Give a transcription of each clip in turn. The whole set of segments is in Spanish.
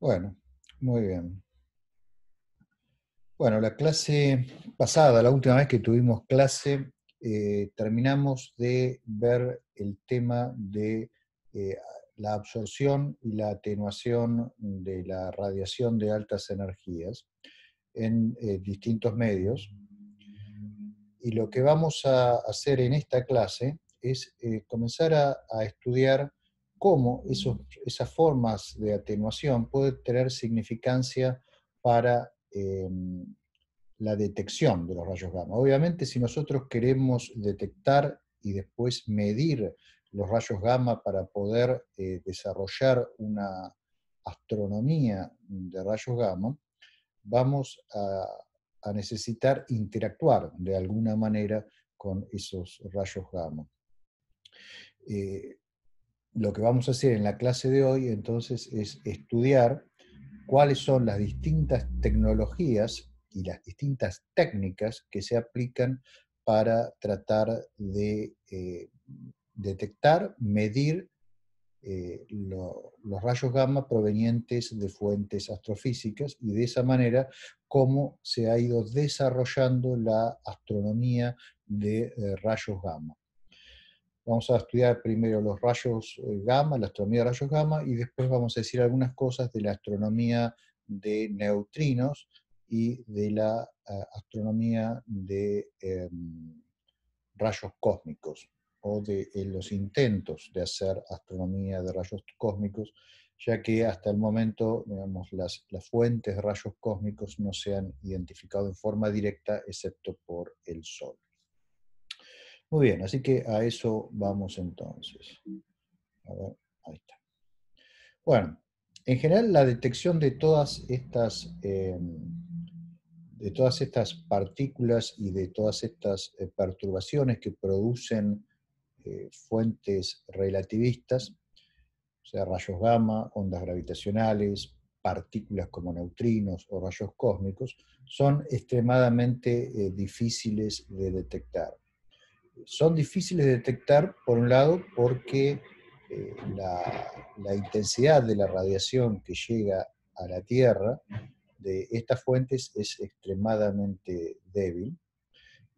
Bueno, muy bien. Bueno, la clase pasada, la última vez que tuvimos clase, eh, terminamos de ver el tema de eh, la absorción y la atenuación de la radiación de altas energías en eh, distintos medios. Y lo que vamos a hacer en esta clase es comenzar a estudiar cómo esas formas de atenuación pueden tener significancia para em, la detección de los rayos gamma. Obviamente, si nosotros queremos detectar y después medir los rayos gamma para poder eh, desarrollar una astronomía de rayos gamma, vamos a, necesitar interactuar de alguna manera con esos rayos gamma. Eh, lo que vamos a hacer en la clase de hoy entonces es estudiar cuáles son las distintas tecnologías y las distintas técnicas que se aplican para tratar de eh, detectar, medir eh, los rayos gamma provenientes de fuentes astrofísicas y de esa manera cómo se ha ido desarrollando la astronomía de eh, rayos gamma vamos a estudiar primero los rayos eh, gamma, la astronomía de rayos gamma, y después vamos a decir algunas cosas de la astronomía de neutrinos y de la eh, astronomía de em, rayos cósmicos, o de eh, los intentos de hacer astronomía de rayos cósmicos, ya que hasta el momento las, las fuentes de rayos cósmicos no se han identificado en forma directa, excepto por el Sol. Muy bien, así que a eso vamos entonces. A ver, ahí está. Bueno, en general la detección de todas estas, eh, de todas estas partículas y de todas estas eh, perturbaciones que producen eh, fuentes relativistas, o sea, rayos gamma, ondas gravitacionales, partículas como neutrinos o rayos cósmicos, son extremadamente difíciles de detectar son difíciles de detectar, por un lado, porque eh, la, intensidad de la radiación que llega a la Tierra de estas fuentes es extremadamente débil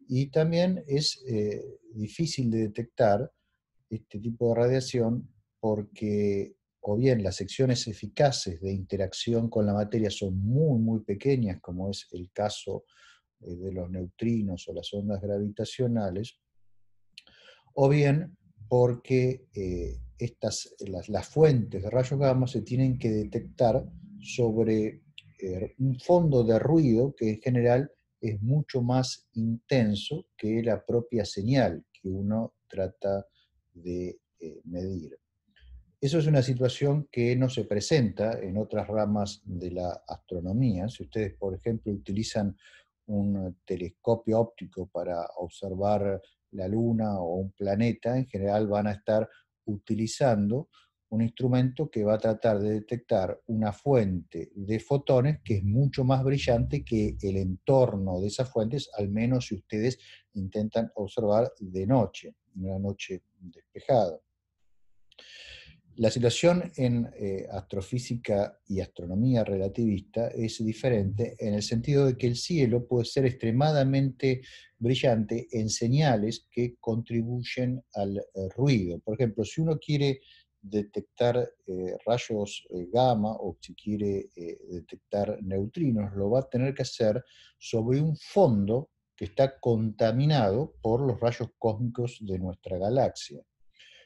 y también es eh, difícil de detectar este tipo de radiación porque o bien las secciones eficaces de interacción con la materia son muy, muy pequeñas, como es el caso eh, de los neutrinos o las ondas gravitacionales, o bien porque eh, estas, las, fuentes de rayos gamma se tienen que detectar sobre eh, un fondo de ruido que en general es mucho más intenso que la propia señal que uno trata de eh, medir. Eso es una situación que no se presenta en otras ramas de la astronomía. Si ustedes, por ejemplo, utilizan un telescopio óptico para observar la Luna o un planeta, en general van a estar utilizando un instrumento que va a tratar de detectar una fuente de fotones que es mucho más brillante que el entorno de esas fuentes, al menos si ustedes intentan observar de noche, en una noche despejada. La situación en eh, astrofísica y astronomía relativista es diferente en el sentido de que el cielo puede ser extremadamente brillante en señales que contribuyen al eh, ruido. Por ejemplo, si uno quiere detectar eh, rayos gamma o si quiere detectar neutrinos, lo va a tener que hacer sobre un fondo que está contaminado por los rayos cósmicos de nuestra galaxia.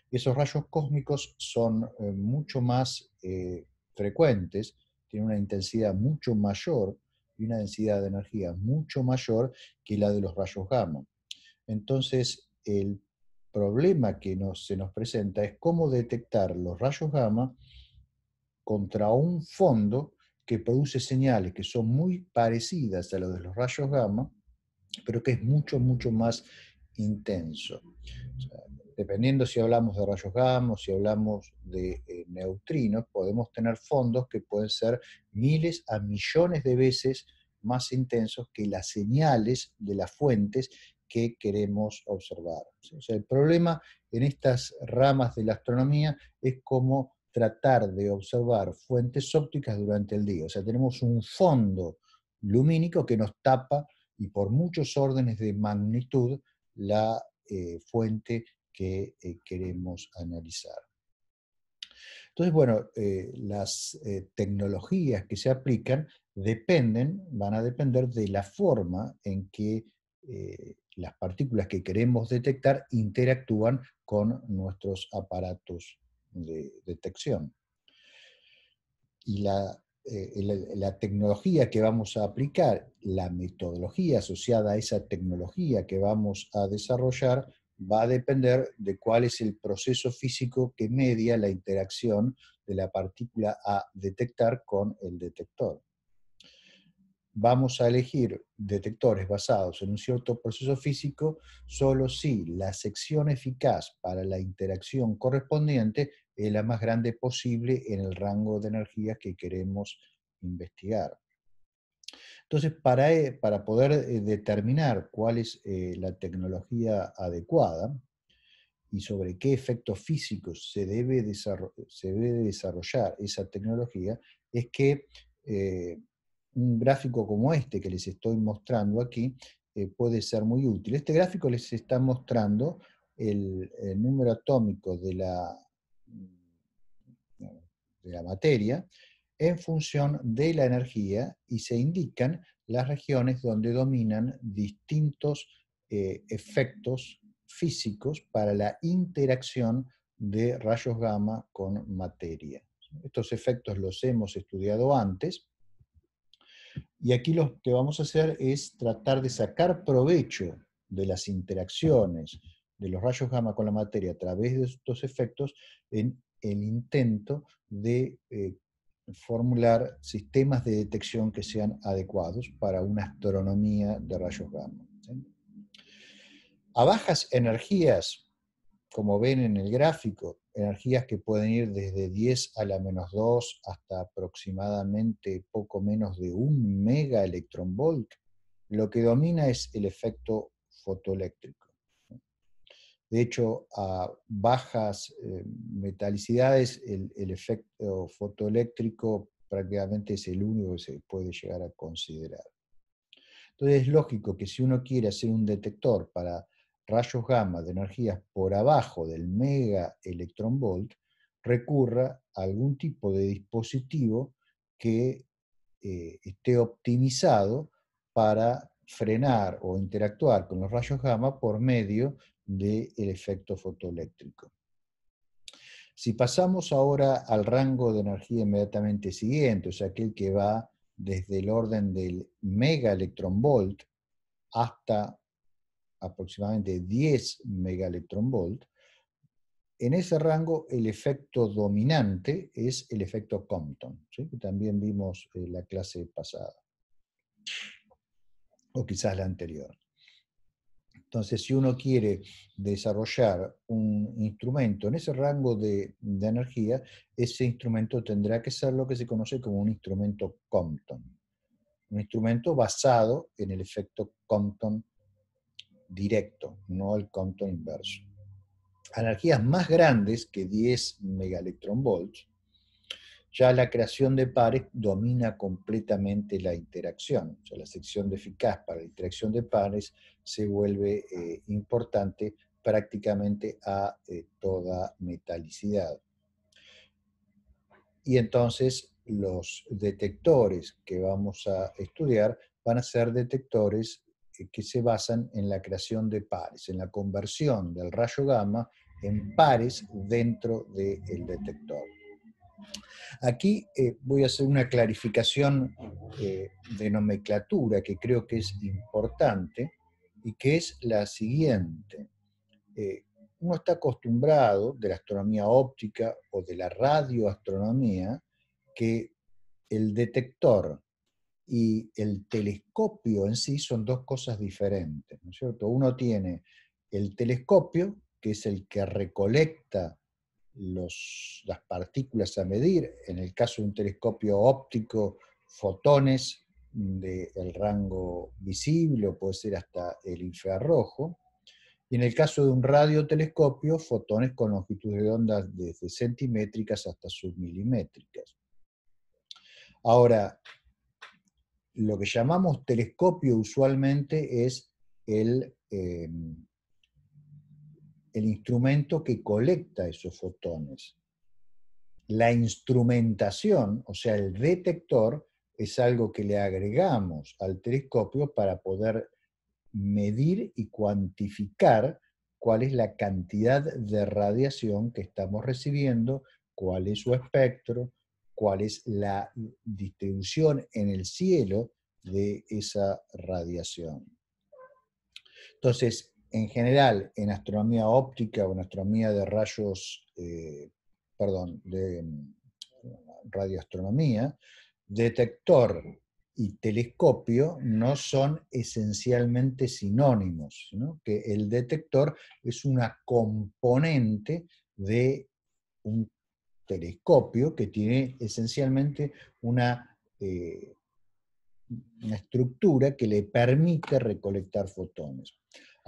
Esos rayos cósmicos son eh, mucho más eh, frecuentes, tienen una intensidad mucho mayor y una densidad de energía mucho mayor que la de los rayos gamma. Entonces, el problema que se nos presenta es cómo detectar los rayos gamma contra un fondo que produce señales que son muy parecidas a las de los rayos gamma, pero que es mucho, mucho más intenso dependiendo si hablamos de rayos gamma o si hablamos de eh, neutrinos, podemos tener fondos que pueden ser miles a millones de veces más intensos que las señales de las fuentes que queremos observar. sea, el problema en estas ramas de la astronomía es cómo tratar de observar fuentes ópticas durante el día. O sea, tenemos un fondo lumínico que nos tapa y por muchos órdenes de magnitud la eh, fuente fuente que eh, queremos analizar. Entonces, bueno, eh, las eh, tecnologías que se aplican dependen, van a depender de la forma en que las partículas que queremos detectar interactúan con nuestros aparatos de detección. Y la, tecnología que vamos a aplicar, la metodología asociada a esa tecnología que vamos a desarrollar, va a depender de cuál es el proceso físico que media la interacción de la partícula a detectar con el detector. Vamos a elegir detectores basados en un cierto proceso físico solo si la sección eficaz para la interacción correspondiente es la más grande posible en el rango de energías que queremos investigar. Entonces, para, eh, poder eh, determinar cuál es eh, la tecnología adecuada y sobre qué efectos físicos se debe, desarrollar esa tecnología, es que un gráfico como este que les estoy mostrando aquí puede ser muy útil. Este gráfico les está mostrando el, número atómico de la materia en función de la energía y se indican las regiones donde dominan distintos eh, efectos físicos para la interacción de rayos gamma con materia. Estos efectos los hemos estudiado antes y aquí lo que vamos a hacer es tratar de sacar provecho de las interacciones de los rayos gamma con la materia a través de estos efectos en el intento de eh, formular sistemas de detección que sean adecuados para una astronomía de rayos gamma. A bajas energías, como ven en el gráfico, energías que pueden ir desde 10 a la menos 2 hasta aproximadamente poco menos de un mega volt, lo que domina es el efecto fotoeléctrico. De hecho, a bajas eh, metalicidades, el, efecto fotoeléctrico prácticamente es el único que se puede llegar a considerar. Entonces es lógico que si uno quiere hacer un detector para rayos gamma de energías por abajo del mega electron volt, recurra a algún tipo de dispositivo que eh, esté optimizado para frenar o interactuar con los rayos gamma por medio del efecto fotoeléctrico. Si pasamos ahora al rango de energía inmediatamente siguiente, o sea, aquel que va desde el orden del mega hasta aproximadamente 10 megaelectronvolt, en ese rango el efecto dominante es el efecto Compton, que también vimos en la clase pasada, o quizás la anterior. Entonces, si uno quiere desarrollar un instrumento en ese rango de, energía, ese instrumento tendrá que ser lo que se conoce como un instrumento Compton. Un instrumento basado en el efecto Compton directo, no el Compton inverso. energías más grandes que 10 megaelectrón-volts, ya la creación de pares domina completamente la interacción. la sección de eficaz para la interacción de pares se vuelve eh, importante prácticamente a eh, toda metalicidad. Y entonces los detectores que vamos a estudiar van a ser detectores eh, que se basan en la creación de pares, en la conversión del rayo gamma en pares dentro del detector. Aquí eh, voy a hacer una clarificación eh, de nomenclatura que creo que es importante y que es la siguiente. Eh, uno está acostumbrado de la astronomía óptica o de la radioastronomía que el detector y el telescopio en sí son dos cosas diferentes, ¿no es cierto? Uno tiene el telescopio, que es el que recolecta las partículas a medir, en el caso de un telescopio óptico, fotones del rango visible o puede ser hasta el infrarrojo, y en el caso de un radiotelescopio, fotones con longitud de onda desde centimétricas hasta submilimétricas. Ahora, lo que llamamos telescopio usualmente es el, em, el instrumento que colecta esos fotones. La instrumentación, o sea, el detector, es algo que le agregamos al telescopio para poder medir y cuantificar cuál es la cantidad de radiación que estamos recibiendo, cuál es su espectro, cuál es la distribución en el cielo de esa radiación. Entonces, en general en astronomía óptica o en astronomía de rayos, eh, perdón, de mm, radioastronomía, detector y telescopio no son esencialmente sinónimos, que el detector es una componente de un telescopio que tiene esencialmente una, eh, una estructura que le permite recolectar fotones.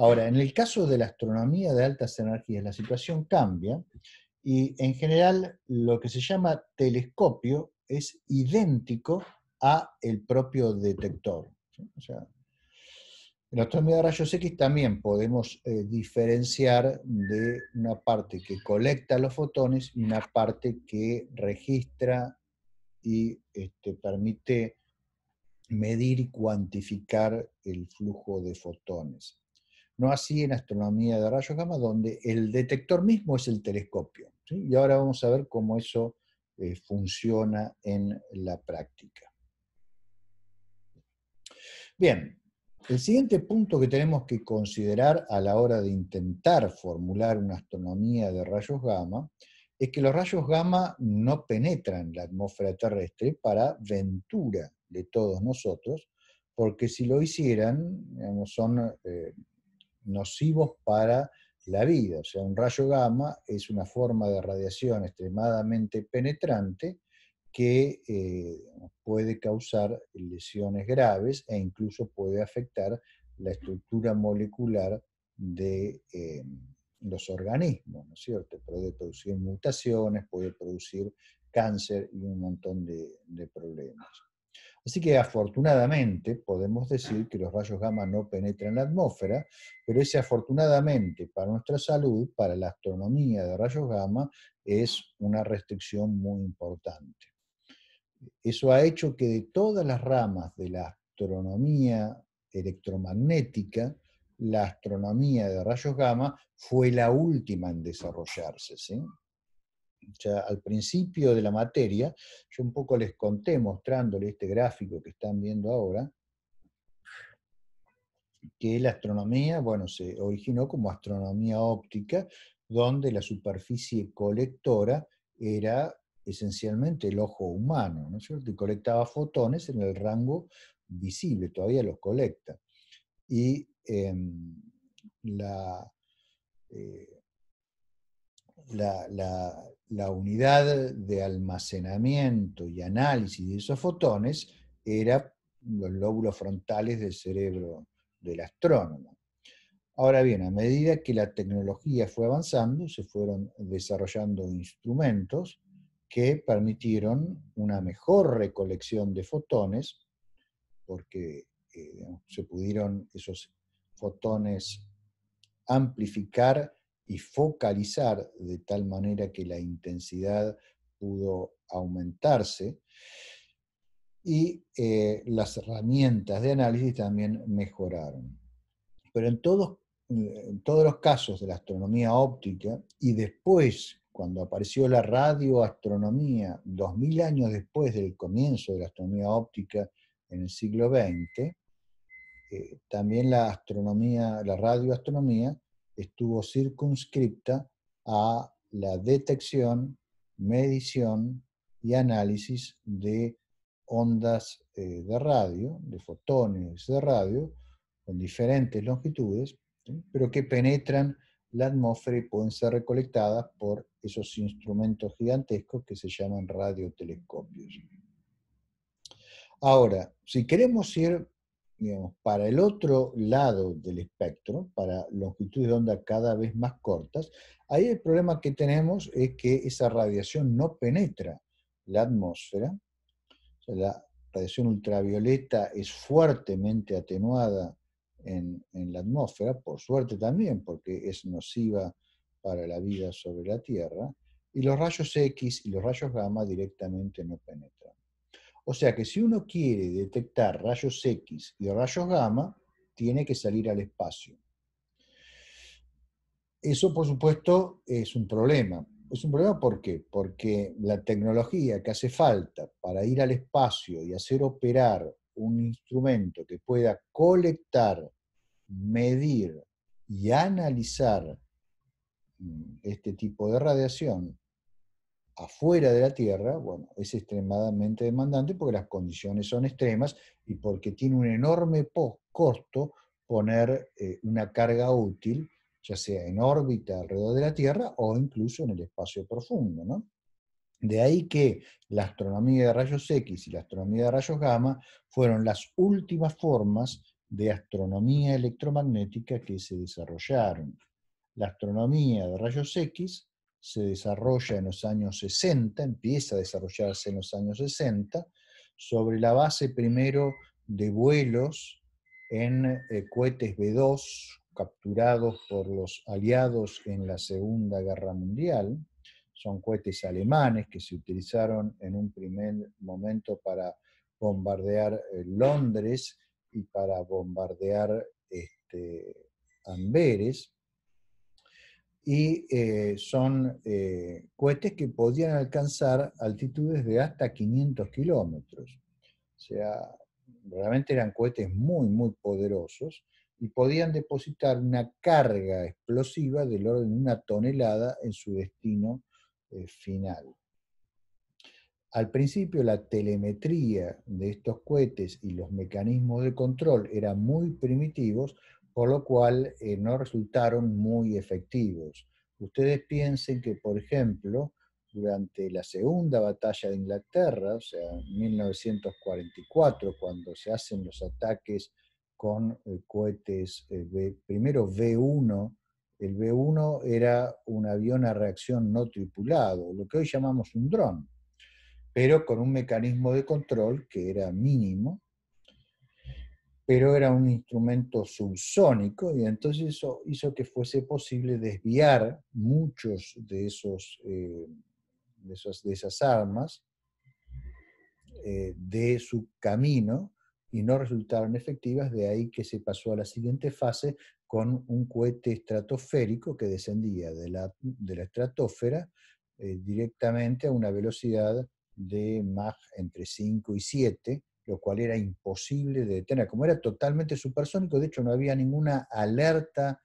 Ahora, en el caso de la astronomía de altas energías, la situación cambia y en general lo que se llama telescopio es idéntico a el propio detector. en la astronomía de rayos X también podemos eh, diferenciar de una parte que colecta los fotones y una parte que registra y este, permite medir y cuantificar el flujo de fotones no así en astronomía de rayos gamma, donde el detector mismo es el telescopio. Y ahora vamos a ver cómo eso eh, funciona en la práctica. Bien, el siguiente punto que tenemos que considerar a la hora de intentar formular una astronomía de rayos gamma es que los rayos gamma no penetran la atmósfera terrestre para ventura de todos nosotros, porque si lo hicieran, digamos, son eh, nocivos para la vida. O sea, un rayo gamma es una forma de radiación extremadamente penetrante que eh, puede causar lesiones graves e incluso puede afectar la estructura molecular de eh, los organismos, ¿no es cierto? Puede producir mutaciones, puede producir cáncer y un montón de problemas. Así que afortunadamente podemos decir que los rayos gamma no penetran la atmósfera, pero ese afortunadamente para nuestra salud, para la astronomía de rayos gamma, es una restricción muy importante. Eso ha hecho que de todas las ramas de la astronomía electromagnética, la astronomía de rayos gamma fue la última en desarrollarse. ¿sí? al principio de la materia, yo un poco les conté mostrándole este gráfico que están viendo ahora, que la astronomía, bueno, se originó como astronomía óptica, donde la superficie colectora era esencialmente el ojo humano, ¿no es colectaba fotones en el rango visible, todavía los colecta. Y em, la, eh, la, unidad de almacenamiento y análisis de esos fotones era los lóbulos frontales del cerebro del astrónomo. Ahora bien, a medida que la tecnología fue avanzando, se fueron desarrollando instrumentos que permitieron una mejor recolección de fotones, porque eh, se pudieron esos fotones amplificar y focalizar de tal manera que la intensidad pudo aumentarse. Y eh, las herramientas de análisis también mejoraron. Pero en todos, eh, todos los casos de la astronomía óptica y después cuando apareció la radioastronomía, 2000 años después del comienzo de la astronomía óptica en el siglo XX, eh, también la astronomía, la radioastronomía estuvo circunscripta a la detección, medición y análisis de ondas eh, de radio, de fotones de radio, con diferentes longitudes, pero que penetran la atmósfera y pueden ser recolectadas por esos instrumentos gigantescos que se llaman radiotelescopios. Ahora, si queremos ir para el otro lado del espectro, para longitudes de onda cada vez más cortas, ahí el problema que tenemos es que esa radiación no penetra la atmósfera, la radiación ultravioleta es fuertemente atenuada en la atmósfera, por suerte también, porque es nociva para la vida sobre la Tierra, y los rayos X y los rayos gamma directamente no penetran. O sea que si uno quiere detectar rayos X y rayos gamma, tiene que salir al espacio. Eso, por supuesto, es un problema. Es un problema ¿por qué? Porque la tecnología que hace falta para ir al espacio y hacer operar un instrumento que pueda colectar, medir y analizar mm, este tipo de radiación afuera de la Tierra, bueno, es extremadamente demandante porque las condiciones son extremas y porque tiene un enorme costo poner eh, una carga útil, ya sea en órbita alrededor de la Tierra o incluso en el espacio profundo. ¿no? De ahí que la astronomía de rayos X y la astronomía de rayos gamma fueron las últimas formas de astronomía electromagnética que se desarrollaron. La astronomía de rayos X se desarrolla en los años 60, empieza a desarrollarse en los años 60, sobre la base primero de vuelos en eh, cohetes B-2 capturados por los aliados en la Segunda Guerra Mundial. Son cohetes alemanes que se utilizaron en un primer momento para bombardear eh, Londres y para bombardear este, Amberes y eh, son eh, cohetes que podían alcanzar altitudes de hasta 500 kilómetros. O sea, realmente eran cohetes muy, muy poderosos y podían depositar una carga explosiva del orden de una tonelada en su destino eh, final. Al principio la telemetría de estos cohetes y los mecanismos de control eran muy primitivos, por lo cual eh, no resultaron muy efectivos. Ustedes piensen que, por ejemplo, durante la Segunda Batalla de Inglaterra, o sea, 1944, cuando se hacen los ataques con eh, cohetes, eh, primero B-1, el B-1 era un avión a reacción no tripulado, lo que hoy llamamos un dron, pero con un mecanismo de control que era mínimo, pero era un instrumento subsónico y entonces eso hizo que fuese posible desviar muchos de, esos, eh, de, esas armas eh, de su camino y no resultaron efectivas, de ahí que se pasó a la siguiente fase con un cohete estratosférico que descendía de la, estratosfera eh, directamente a una velocidad de Mach entre 5 y 7, lo cual era imposible de detener, como era totalmente supersónico, de hecho no había ninguna alerta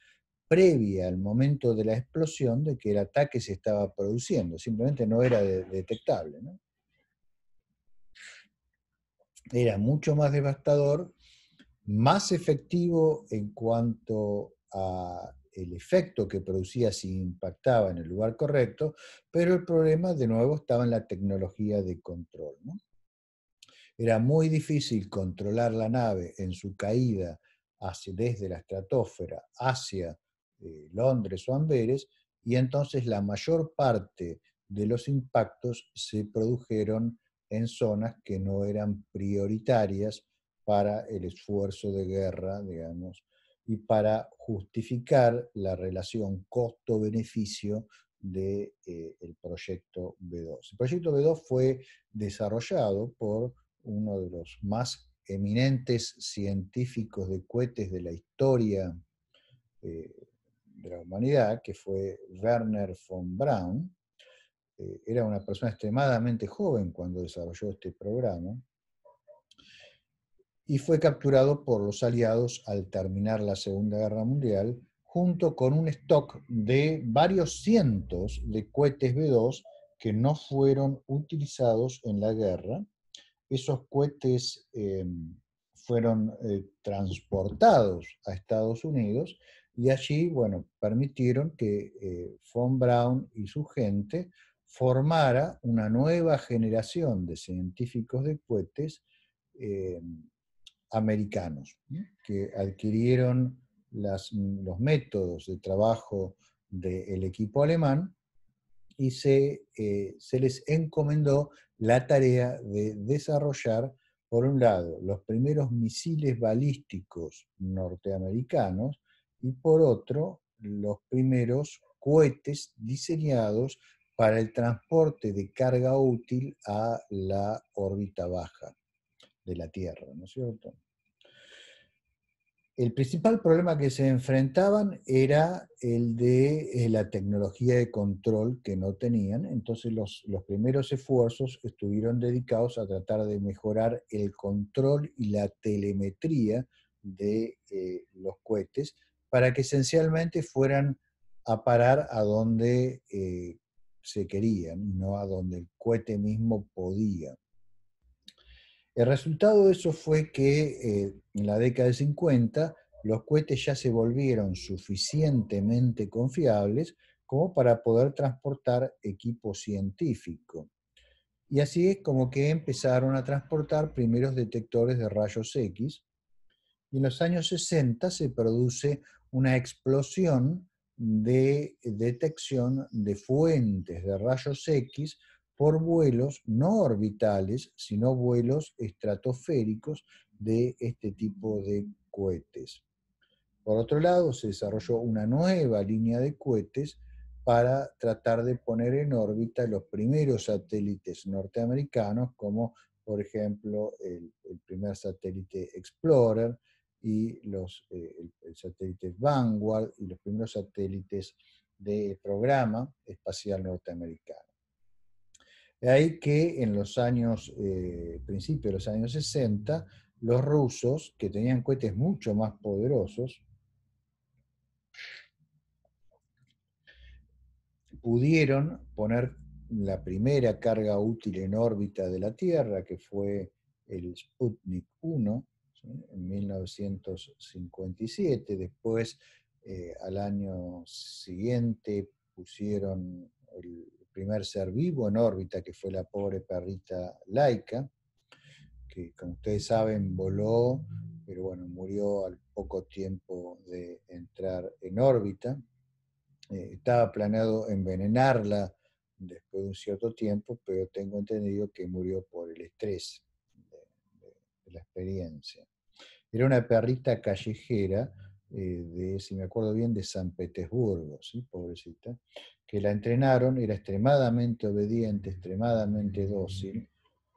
previa al momento de la explosión de que el ataque se estaba produciendo, simplemente no era detectable. Era mucho más devastador, más efectivo en cuanto a el efecto que producía si impactaba en el lugar correcto, pero el problema de nuevo estaba en la tecnología de control. Era muy difícil controlar la nave en su caída desde la estratosfera hacia eh, Londres o Amberes, y entonces la mayor parte de los impactos se produjeron en zonas que no eran prioritarias para el esfuerzo de guerra, digamos, y para justificar la relación costo-beneficio del proyecto eh, B2. El proyecto B2 fue desarrollado por uno de los más eminentes científicos de cohetes de la historia eh, de la humanidad, que fue Werner von Braun. Eh, era una persona extremadamente joven cuando desarrolló este programa y fue capturado por los aliados al terminar la Segunda Guerra Mundial junto con un stock de varios cientos de cohetes B-2 que no fueron utilizados en la guerra esos cohetes em, fueron eh, transportados a Estados Unidos y allí, bueno, permitieron que eh, von Braun y su gente formara una nueva generación de científicos de cohetes em, americanos, que adquirieron mm, los métodos de trabajo del equipo alemán y se, eh, se, les encomendó la tarea de desarrollar, por un lado, los primeros misiles balísticos norteamericanos y por otro, los primeros cohetes diseñados para el transporte de carga útil a la órbita baja de la Tierra, ¿no es cierto? el principal problema que se enfrentaban era el de eh, la tecnología de control que no tenían, entonces los, primeros esfuerzos estuvieron dedicados a tratar de mejorar el control y la telemetría de eh, los cohetes para que esencialmente fueran a parar a donde eh, se querían, no a donde el cohete mismo podía. El resultado de eso fue que eh, en la década de 50 los cohetes ya se volvieron suficientemente confiables como para poder transportar equipo científico. Y así es como que empezaron a transportar primeros detectores de rayos X. Y en los años 60 se produce una explosión de eh, detección de fuentes de rayos X por vuelos no orbitales, sino vuelos estratosféricos de este tipo de cohetes. Por otro lado, se desarrolló una nueva línea de cohetes para tratar de poner en órbita los primeros satélites norteamericanos, como por ejemplo el, primer satélite Explorer y los, eh, el, satélite Vanguard y los primeros satélites del programa espacial norteamericano. De ahí que en los años, eh, principios de los años 60, los rusos, que tenían cohetes mucho más poderosos, pudieron poner la primera carga útil en órbita de la Tierra, que fue el Sputnik 1, en 1957. Después, eh, al año siguiente, pusieron el primer ser vivo en órbita, que fue la pobre perrita laica, que como ustedes saben voló, pero bueno, murió al poco tiempo de entrar en órbita. Eh, estaba planeado envenenarla después de un cierto tiempo, pero tengo entendido que murió por el estrés de la experiencia. Era una perrita callejera eh, de, si me acuerdo bien, de San Petersburgo, ¿sí? pobrecita, que la entrenaron, era extremadamente obediente, extremadamente dócil,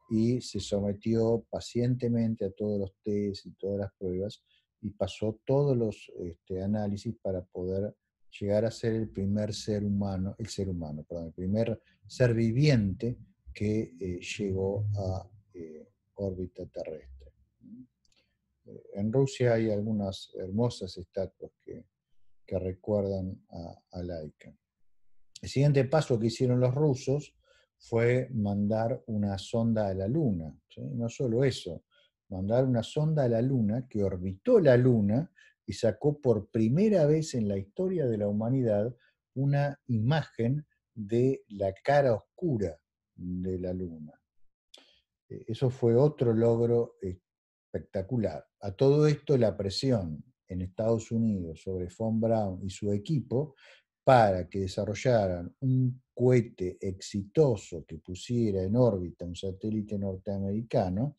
y se sometió pacientemente a todos los test y todas las pruebas, y pasó todos los este, análisis para poder llegar a ser el primer ser humano, el ser humano, perdón, el primer ser viviente que eh, llegó a eh, órbita terrestre en Rusia hay algunas hermosas estatuas que, recuerdan a, Laika. El siguiente paso que hicieron los rusos fue mandar una sonda a la Luna. No solo eso, mandar una sonda a la Luna que orbitó la Luna y sacó por primera vez en la historia de la humanidad una imagen de la cara oscura de la Luna. Eh, eso fue otro logro espectacular. A todo esto la presión en Estados Unidos sobre Von Braun y su equipo para que desarrollaran un cohete exitoso que pusiera en órbita un satélite norteamericano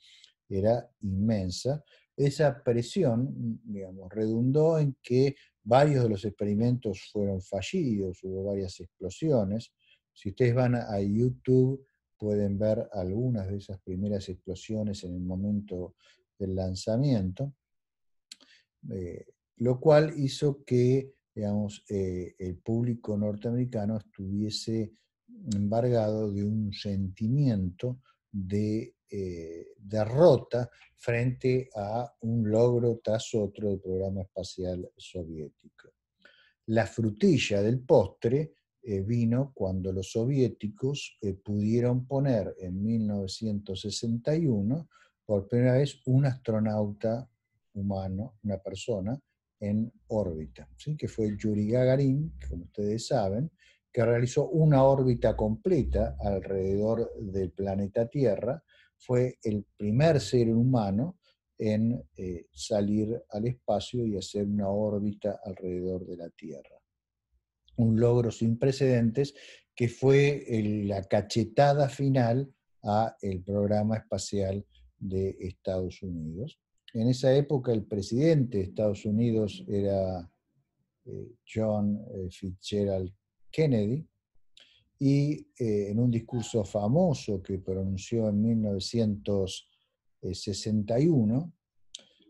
era inmensa. Esa presión, digamos, redundó en que varios de los experimentos fueron fallidos, hubo varias explosiones. Si ustedes van a YouTube, pueden ver algunas de esas primeras explosiones en el momento del lanzamiento, eh, lo cual hizo que eh, el público norteamericano estuviese embargado de un sentimiento de eh, derrota frente a un logro tras otro del programa espacial soviético. La frutilla del postre vino cuando los soviéticos pudieron poner en 1961 por primera vez un astronauta humano, una persona, en órbita, que fue Yuri Gagarin, como ustedes saben, que realizó una órbita completa alrededor del planeta Tierra, fue el primer ser humano en eh, salir al espacio y hacer una órbita alrededor de la Tierra. Un logro sin precedentes que fue la cachetada final al el programa espacial de Estados Unidos. En esa época el presidente de Estados Unidos era eh, John eh, Fitzgerald Kennedy y eh, en un discurso famoso que pronunció en 1961,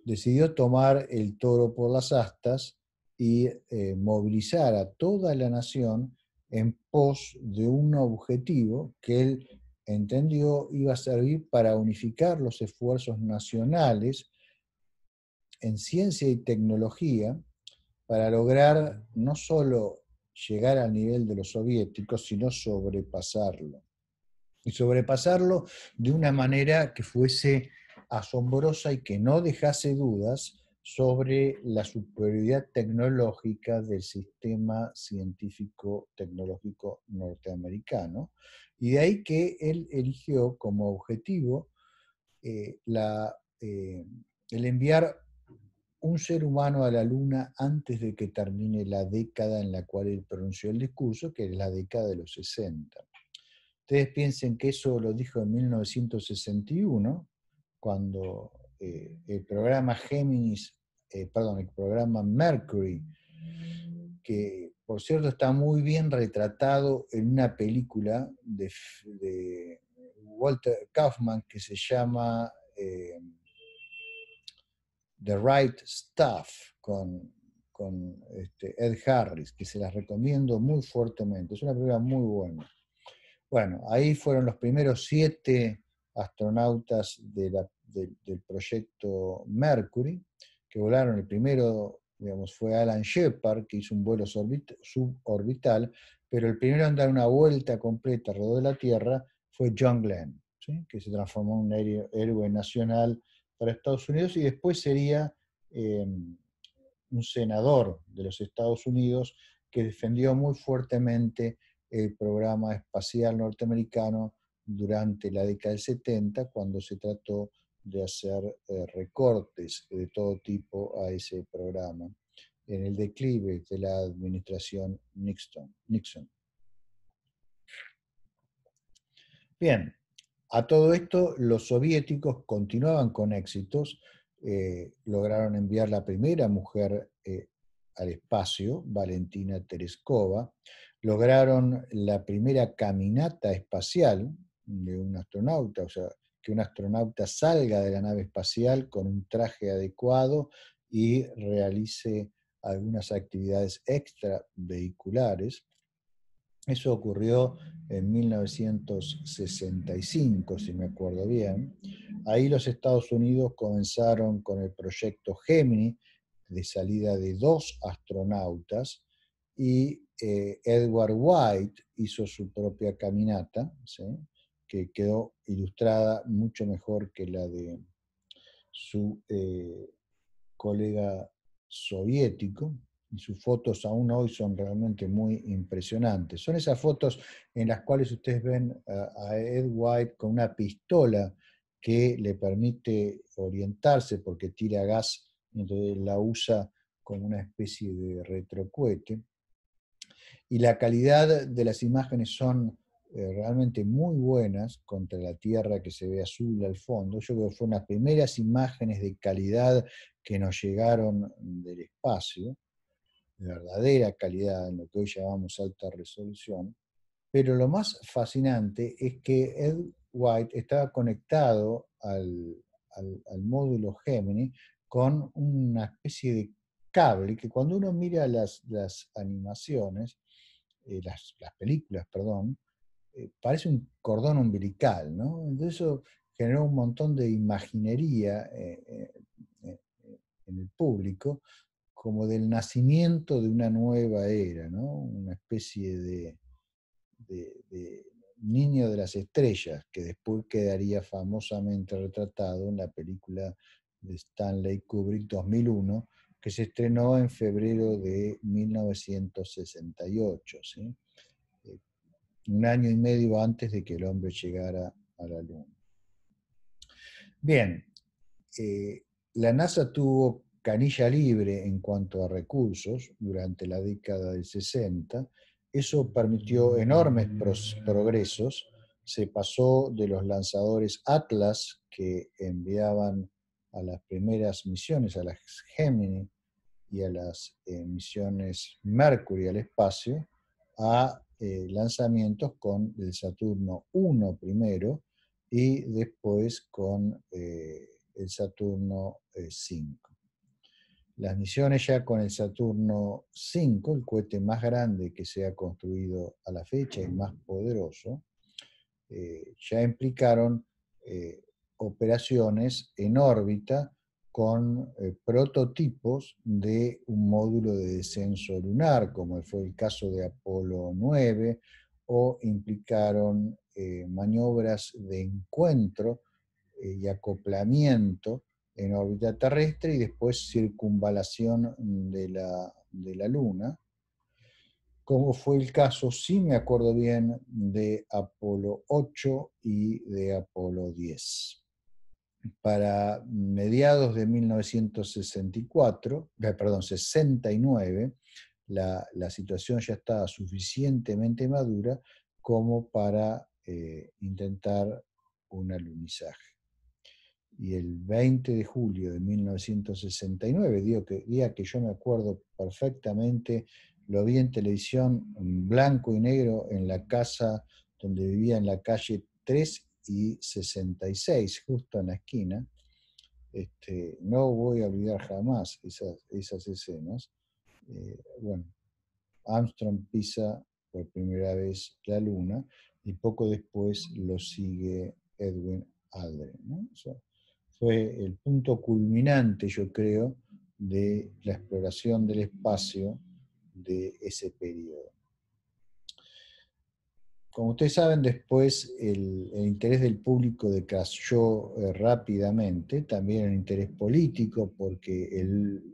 decidió tomar el toro por las astas y movilizar a toda la nación en pos de un objetivo que él entendió iba a servir para unificar los esfuerzos nacionales en ciencia y tecnología para lograr no solo llegar al nivel de los soviéticos, sino sobrepasarlo. Y sobrepasarlo de una manera que fuese asombrosa y que no dejase dudas sobre la superioridad tecnológica del sistema científico tecnológico norteamericano. Y de ahí que él eligió como objetivo eh, la, eh, el enviar un ser humano a la Luna antes de que termine la década en la cual él pronunció el discurso, que es la década de los 60. Ustedes piensen que eso lo dijo en 1961, cuando eh, el programa Géminis eh, perdón, el programa Mercury, que por cierto está muy bien retratado en una película de, Walter Kaufman que se llama eh, The Right Stuff con, este, Ed Harris, que se las recomiendo muy fuertemente. Es una película muy buena. Bueno, ahí fueron los primeros siete astronautas del proyecto Mercury que volaron, el primero digamos, fue Alan Shepard, que hizo un vuelo suborbital, pero el primero en dar una vuelta completa alrededor de la Tierra fue John Glenn, que se transformó en un héroe nacional para Estados Unidos y después sería em, un senador de los Estados Unidos que defendió muy fuertemente el programa espacial norteamericano durante la década del 70, cuando se trató de hacer eh, recortes de todo tipo a ese programa en el declive de la administración Nixon. Nixon. Bien, a todo esto los soviéticos continuaban con éxitos, eh, lograron enviar la primera mujer eh, al espacio, Valentina Tereskova, lograron la primera caminata espacial de un astronauta, o sea, un astronauta salga de la nave espacial con un traje adecuado y realice algunas actividades extravehiculares. Eso ocurrió en 1965, si me acuerdo bien. Ahí los Estados Unidos comenzaron con el proyecto Gemini de salida de dos astronautas y eh, Edward White hizo su propia caminata, ¿sí? que quedó ilustrada mucho mejor que la de su eh, colega soviético, y sus fotos aún hoy son realmente muy impresionantes. Son esas fotos en las cuales ustedes ven a Ed White con una pistola que le permite orientarse porque tira gas entonces la usa como una especie de retrocuete. Y la calidad de las imágenes son eh, realmente muy buenas contra la tierra que se ve azul al fondo. Yo creo que fueron las primeras imágenes de calidad que nos llegaron del espacio, de verdadera calidad, en lo que hoy llamamos alta resolución. Pero lo más fascinante es que Ed White estaba conectado al, módulo Gemini con una especie de cable que cuando uno mira las, animaciones, eh, las, películas, perdón, eh, parece un cordón umbilical, ¿no? Entonces eso generó un montón de imaginería eh, eh, en el público como del nacimiento de una nueva era, ¿no? Una especie de, niño de las estrellas que después quedaría famosamente retratado en la película de Stanley Kubrick 2001, que se estrenó en febrero de 1968. ¿sí? un año y medio antes de que el hombre llegara a la Luna. Bien, eh, la NASA tuvo canilla libre en cuanto a recursos durante la década del 60. Eso permitió mm. enormes progresos. Se pasó de los lanzadores Atlas que enviaban a las primeras misiones, a las Gemini y a las eh, misiones Mercury al espacio, a eh, lanzamientos con el Saturno 1 primero y después con eh, el Saturno 5. Eh, Las misiones ya con el Saturno 5, el cohete más grande que se ha construido a la fecha y más poderoso, ya implicaron operaciones en órbita con eh, prototipos de un módulo de descenso lunar, como fue el caso de Apolo 9, o implicaron eh, maniobras de encuentro eh, y acoplamiento en órbita terrestre y después circunvalación de la, de la Luna, como fue el caso, si me acuerdo bien, de Apolo 8 y de Apolo 10 para mediados de 1964, eh, perdón, 69, la, situación ya estaba suficientemente madura como para eh, intentar un alunizaje. Y el 20 de julio de 1969, día que, día que yo me acuerdo perfectamente, lo vi en televisión blanco y negro en la casa donde vivía en la calle 3 y 66, justo en la esquina. Este, no voy a olvidar jamás esas, esas escenas. Eh, bueno, Armstrong pisa por primera vez la luna y poco después lo sigue Edwin Aldrin. fue el punto culminante, yo creo, de la exploración del espacio de ese periodo. Como ustedes saben, después el, interés del público decayó eh, rápidamente, también el interés político, porque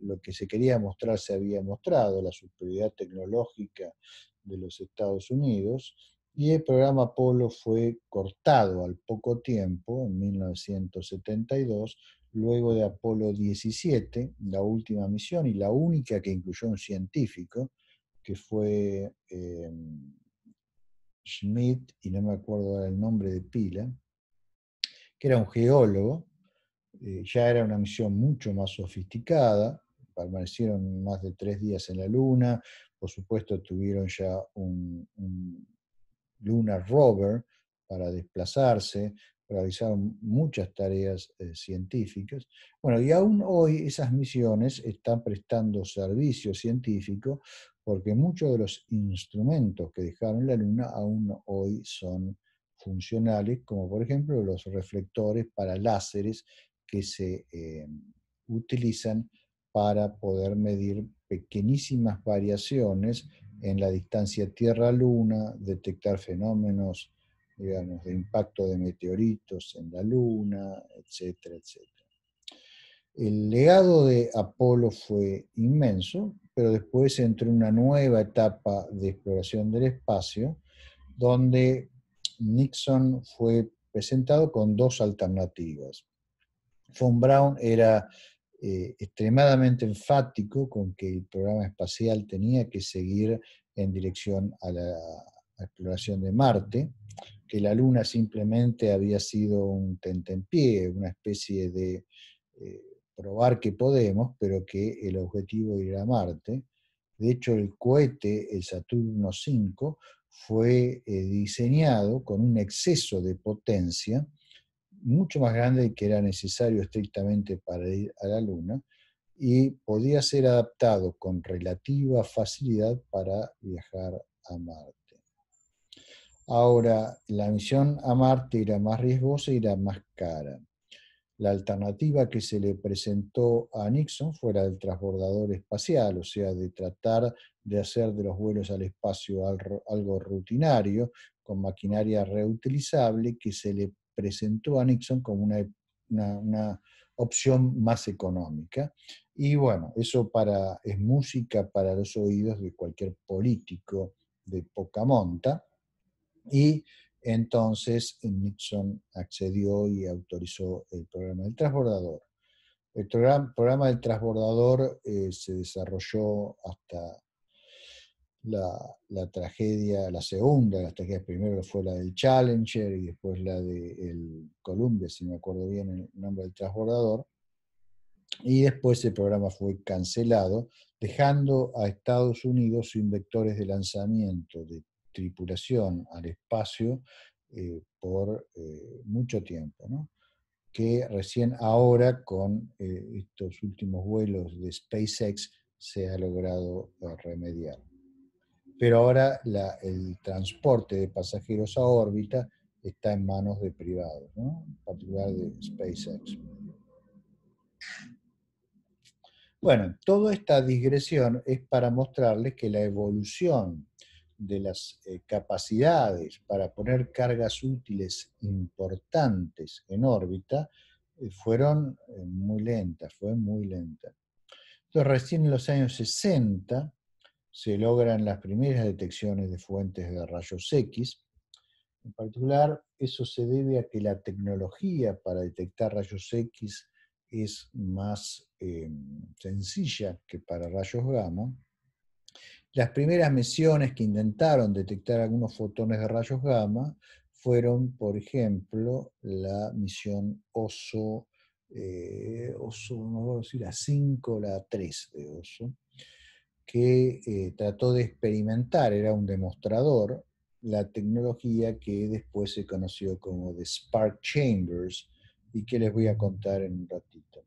lo que se quería mostrar se había mostrado, la superioridad tecnológica de los Estados Unidos, y el programa Apolo fue cortado al poco tiempo, en 1972, luego de Apolo 17, la última misión y la única que incluyó un científico, que fue... Eh, Schmidt, y no me acuerdo el nombre de pila, que era un geólogo, eh, ya era una misión mucho más sofisticada, permanecieron más de tres días en la Luna, por supuesto tuvieron ya un, un Lunar Rover para desplazarse, realizaron muchas tareas eh, científicas. Bueno, y aún hoy esas misiones están prestando servicio científico porque muchos de los instrumentos que dejaron la Luna aún hoy son funcionales, como por ejemplo los reflectores para láseres que se eh, utilizan para poder medir pequeñísimas variaciones en la distancia Tierra-Luna, detectar fenómenos, digamos, de impacto de meteoritos en la Luna, etcétera, etcétera. El legado de Apolo fue inmenso, pero después entró una nueva etapa de exploración del espacio, donde Nixon fue presentado con dos alternativas. Von Braun era eh, extremadamente enfático con que el programa espacial tenía que seguir en dirección a la exploración de Marte, que la Luna simplemente había sido un tentempié, una especie de eh, probar que podemos, pero que el objetivo era a Marte. De hecho, el cohete, el Saturno V, fue eh, diseñado con un exceso de potencia mucho más grande que era necesario estrictamente para ir a la Luna y podía ser adaptado con relativa facilidad para viajar a Marte. Ahora, la misión a Marte era más riesgosa y era más cara la alternativa que se le presentó a Nixon fuera del transbordador espacial, o sea, de tratar de hacer de los vuelos al espacio algo rutinario, con maquinaria reutilizable, que se le presentó a Nixon como una, una, opción más económica. Y bueno, eso para, es música para los oídos de cualquier político de poca monta. Y entonces eh, Nixon accedió y autorizó el programa del transbordador. El programa del transbordador eh, se desarrolló hasta la, tragedia, la segunda, La tragedias primero fue la del Challenger y después la del de Columbia, si me acuerdo bien el nombre del transbordador. Y después el programa fue cancelado, dejando a Estados Unidos sin vectores de lanzamiento de tripulación al espacio eh, por eh, mucho tiempo, que recién ahora con eh, estos últimos vuelos de SpaceX se ha logrado remediar. Pero ahora el transporte de pasajeros a órbita está en manos de privados, en particular de SpaceX. Bueno, toda esta digresión es para mostrarles que la evolución de las eh, capacidades para poner cargas útiles importantes en órbita eh, fueron eh, muy lentas, fue muy lenta. Entonces recién en los años 60 se logran las primeras detecciones de fuentes de rayos X. En particular, eso se debe a que la tecnología para detectar rayos X es más sencilla que para rayos gamma las primeras misiones que intentaron detectar algunos fotones de rayos gamma fueron, por ejemplo, la misión OSO, eh, OSO, no voy a decir la 5, la 3 de OSO, que eh, trató de experimentar, era un demostrador, la tecnología que después se conoció como de Spark Chambers y que les voy a contar en un ratito.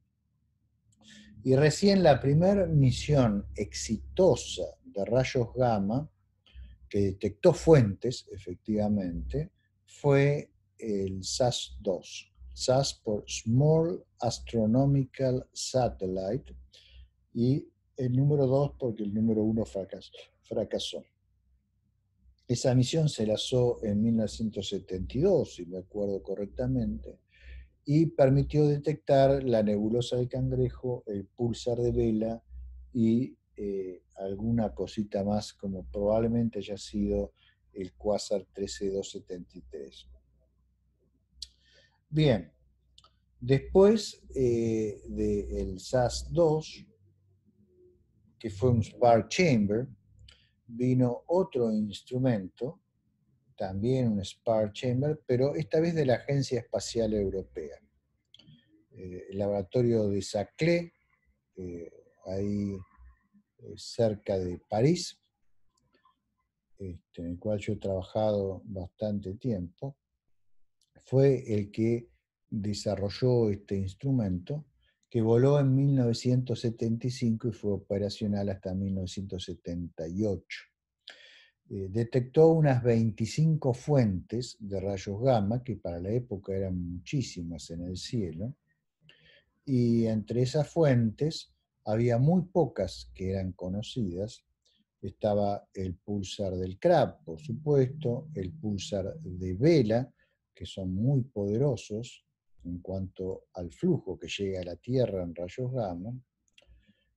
Y recién la primera misión exitosa rayos gamma que detectó fuentes, efectivamente, fue el SAS-2. SAS por Small Astronomical Satellite y el número 2 porque el número 1 fracasó. Esa misión se lanzó en 1972, si me acuerdo correctamente, y permitió detectar la nebulosa de cangrejo, el pulsar de vela y el eh, alguna cosita más como probablemente haya sido el Quasar 13273. Bien, después eh, del SAS-2, que fue un Spark Chamber, vino otro instrumento, también un Spark Chamber, pero esta vez de la Agencia Espacial Europea. Eh, el laboratorio de Saclay, eh, ahí eh, cerca de París, este, en el cual yo he trabajado bastante tiempo, fue el que desarrolló este instrumento que voló en 1975 y fue operacional hasta 1978. Eh, detectó unas 25 fuentes de rayos gamma, que para la época eran muchísimas en el cielo, y entre esas fuentes había muy pocas que eran conocidas. Estaba el pulsar del Crab, por supuesto, el pulsar de Vela, que son muy poderosos en cuanto al flujo que llega a la Tierra en rayos gamma.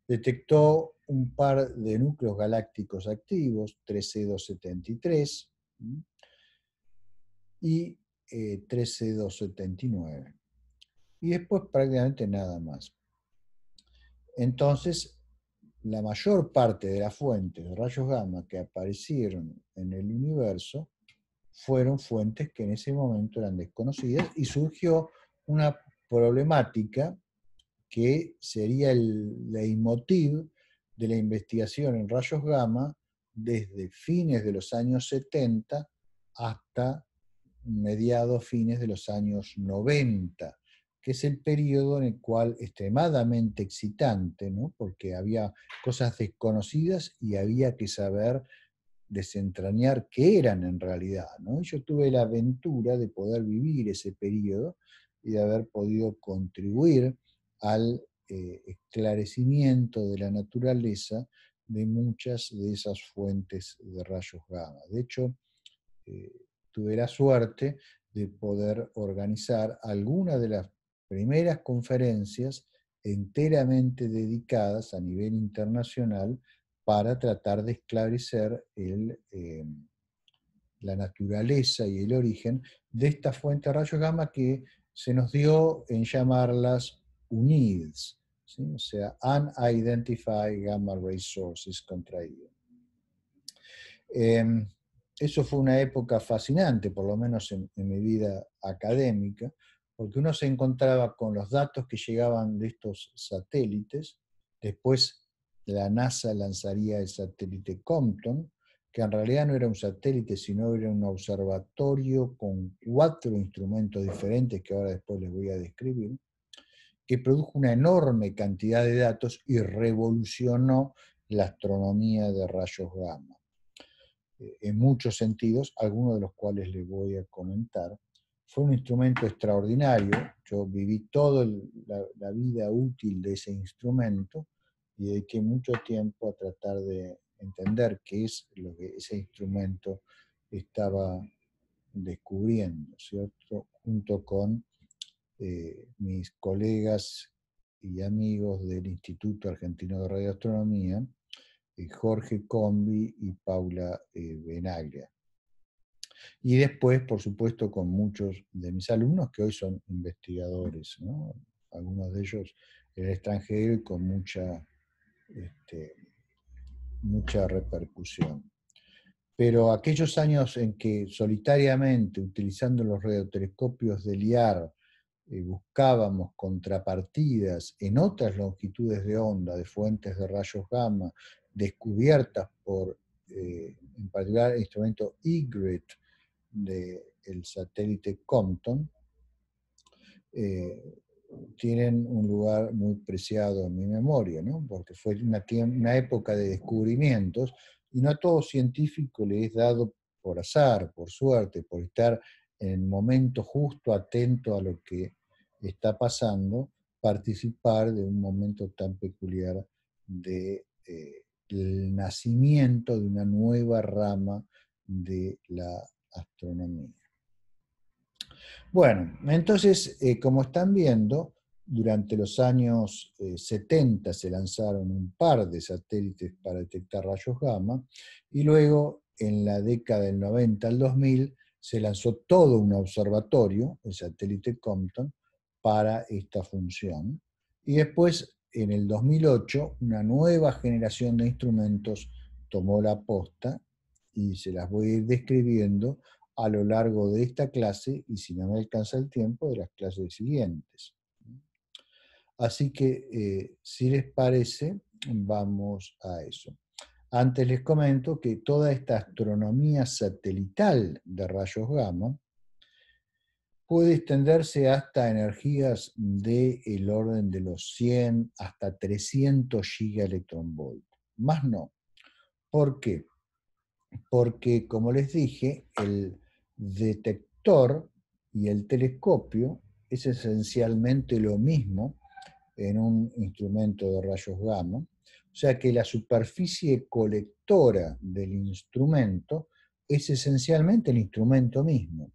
Detectó un par de núcleos galácticos activos, 13273 y 13279. Eh, y después prácticamente nada más. Entonces, la mayor parte de las fuentes de rayos gamma que aparecieron en el universo fueron fuentes que en ese momento eran desconocidas y surgió una problemática que sería el leitmotiv de la investigación en rayos gamma desde fines de los años 70 hasta mediados fines de los años 90 que es el periodo en el cual extremadamente excitante, ¿no? porque había cosas desconocidas y había que saber desentrañar qué eran en realidad. Yo tuve la aventura de poder vivir ese periodo y de haber podido contribuir al eh, esclarecimiento de la naturaleza de muchas de esas fuentes de rayos gamma. De hecho, eh, tuve la suerte de poder organizar algunas de las primeras conferencias enteramente dedicadas a nivel internacional para tratar de esclarecer eh, la naturaleza y el origen de esta fuente de rayos gamma que se nos dio en llamarlas UNIDS, o sea, Unidentified Gamma Ray Sources contraído. Em, eso fue una época fascinante, por lo menos en mi vida académica, porque uno se encontraba con los datos que llegaban de estos satélites, después la NASA lanzaría el satélite Compton, que en realidad no era un satélite, sino era un observatorio con cuatro instrumentos diferentes que ahora después les voy a describir, que produjo una enorme cantidad de datos y revolucionó la astronomía de rayos gamma. Eh, en muchos sentidos, algunos de los cuales les voy a comentar, fue un instrumento extraordinario. Yo viví toda la, vida útil de ese instrumento y dediqué mucho tiempo a tratar de entender qué es lo que ese instrumento estaba descubriendo, ¿cierto? Junto con eh, mis colegas y amigos del Instituto Argentino de Radioastronomía, eh, Jorge Combi y Paula eh, Benaglia. Y después, por supuesto, con muchos de mis alumnos que hoy son investigadores, algunos de ellos en el extranjero y con mucha, este, mucha repercusión. Pero aquellos años en que solitariamente, utilizando los radiotelescopios del IAR, eh, buscábamos contrapartidas en otras longitudes de onda, de fuentes de rayos gamma, descubiertas por, eh, en particular, el instrumento IGRIT, e del satélite Compton, eh, tienen un lugar muy preciado en mi memoria, porque fue una, época de descubrimientos y no a todo científico le es dado por azar, por suerte, por estar en el momento justo atento a lo que está pasando, participar de un momento tan peculiar de... Eh, el nacimiento de una nueva rama de la astronomía. Bueno, entonces, eh, como están viendo, durante los años 70 eh, se lanzaron un par de satélites para detectar rayos gamma y luego en la década del 90 al 2000 se lanzó todo un observatorio, el satélite Compton, para esta función. Y después, en el 2008, una nueva generación de instrumentos tomó la posta y se las voy a ir describiendo a lo largo de esta clase y si no me alcanza el tiempo de las clases siguientes. Así que, eh, si les parece, vamos a eso. Antes les comento que toda esta astronomía satelital de rayos gamma puede extenderse hasta energías del orden de los 100 hasta 300 gigaelectronvolt. Más no. ¿Por qué? porque, como les dije, el detector y el telescopio es esencialmente lo mismo en un instrumento de rayos gamma, o sea que la superficie colectora del instrumento es esencialmente el instrumento mismo.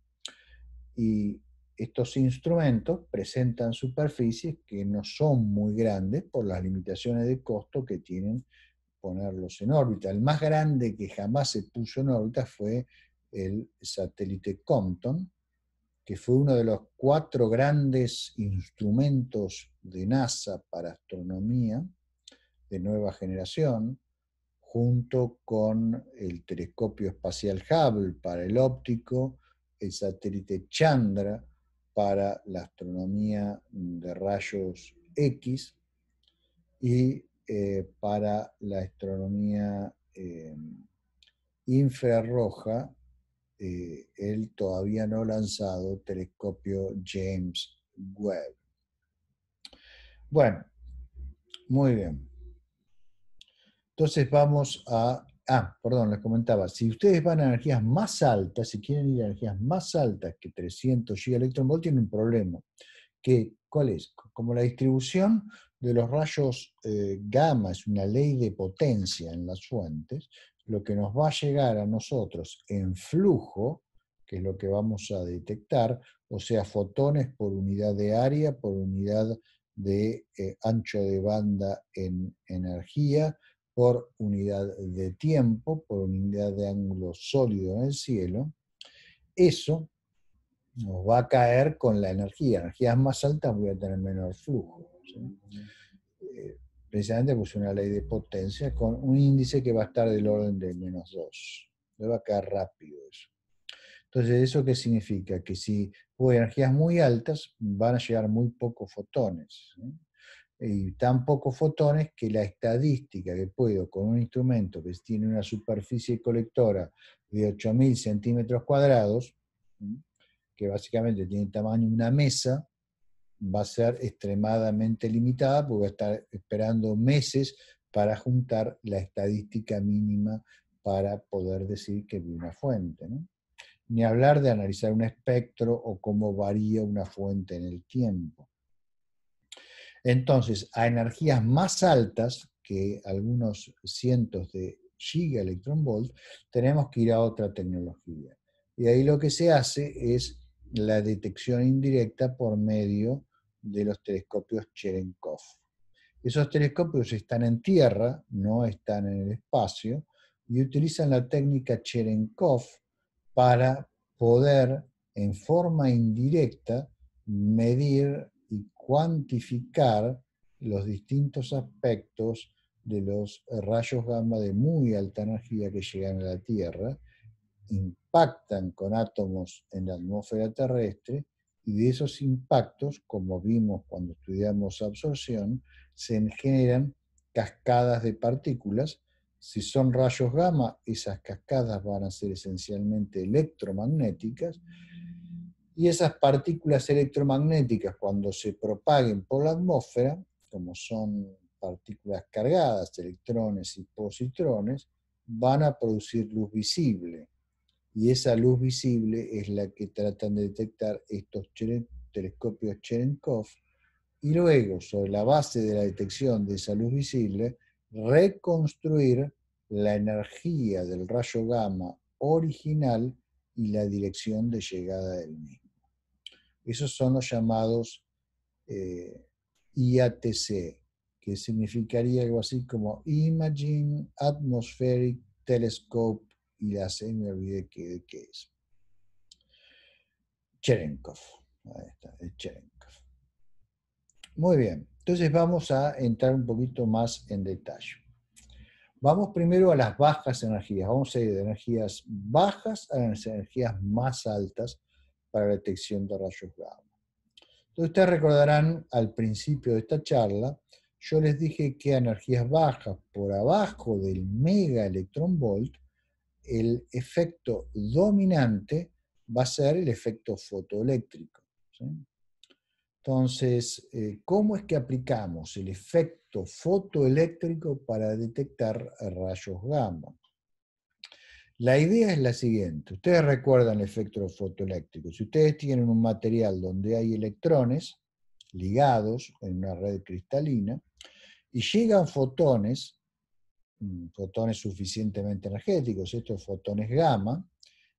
Y estos instrumentos presentan superficies que no son muy grandes por las limitaciones de costo que tienen ponerlos en órbita. El más grande que jamás se puso en órbita fue el satélite Compton, que fue uno de los cuatro grandes instrumentos de NASA para astronomía de nueva generación, junto con el telescopio espacial Hubble para el óptico, el satélite Chandra para la astronomía de rayos X y eh, para la astronomía eh, infrarroja el eh, todavía no lanzado telescopio James Webb. Bueno, muy bien. Entonces vamos a... Ah, perdón, les comentaba, si ustedes van a energías más altas, si quieren ir a energías más altas que 300 giga tienen un problema, ¿cuál es? Como la distribución de los rayos eh, gamma, es una ley de potencia en las fuentes, lo que nos va a llegar a nosotros en flujo, que es lo que vamos a detectar, o sea, fotones por unidad de área, por unidad de eh, ancho de banda en energía, por unidad de tiempo, por unidad de ángulo sólido en el cielo, eso nos va a caer con la energía. Energías más altas voy a tener menor flujo eh, precisamente pues una ley de potencia con un índice que va a estar del orden de menos 2. Le va a caer rápido eso. Entonces, ¿eso qué significa? Que si hubo energías muy altas, van a llegar muy pocos fotones. Y tan pocos fotones que la estadística que puedo con un instrumento que tiene una superficie colectora de 8.000 centímetros cuadrados, que básicamente tiene el tamaño de una mesa, va a ser extremadamente limitada porque va a estar esperando meses para juntar la estadística mínima para poder decir que vi una fuente. Ni hablar de analizar un espectro o cómo varía una fuente en el tiempo. Entonces, a energías más altas que algunos cientos de giga electron tenemos que ir a otra tecnología. Y ahí lo que se hace es la detección indirecta por medio de los telescopios Cherenkov. Esos telescopios están en tierra, no están en el espacio, y utilizan la técnica Cherenkov para poder, en forma indirecta, medir y cuantificar los distintos aspectos de los rayos gamma de muy alta energía que llegan a la Tierra, impactan con átomos en la atmósfera terrestre y de esos impactos, como vimos cuando estudiamos absorción, se generan cascadas de partículas. Si son rayos gamma, esas cascadas van a ser esencialmente electromagnéticas. Y esas partículas electromagnéticas, cuando se propaguen por la atmósfera, como son partículas cargadas, electrones y positrones, van a producir luz visible y esa luz visible es la que tratan de detectar estos telescopios Cherenkov y luego, sobre la base de la detección de esa luz visible, reconstruir la energía del rayo gamma original y la dirección de llegada del mismo. Esos son los llamados eh, IATC, que significaría algo así como Imaging Atmospheric Telescope y la C me olvidé qué, qué es. Cherenkov. Ahí está, Cherenkov. Muy bien, entonces vamos a entrar un poquito más en detalle. Vamos primero a las bajas energías. Vamos a ir de energías bajas a las energías más altas para la detección de rayos gamma. Entonces, ustedes recordarán al principio de esta charla, yo les dije que energías bajas por abajo del mega volt el efecto dominante va a ser el efecto fotoeléctrico. Entonces, eh, ¿cómo es que aplicamos el efecto fotoeléctrico para detectar rayos gamma? La idea es la siguiente. Ustedes recuerdan el efecto fotoeléctrico. Si ustedes tienen un material donde hay electrones ligados en una red cristalina y llegan fotones Mm, fotones suficientemente energéticos, estos fotones gamma,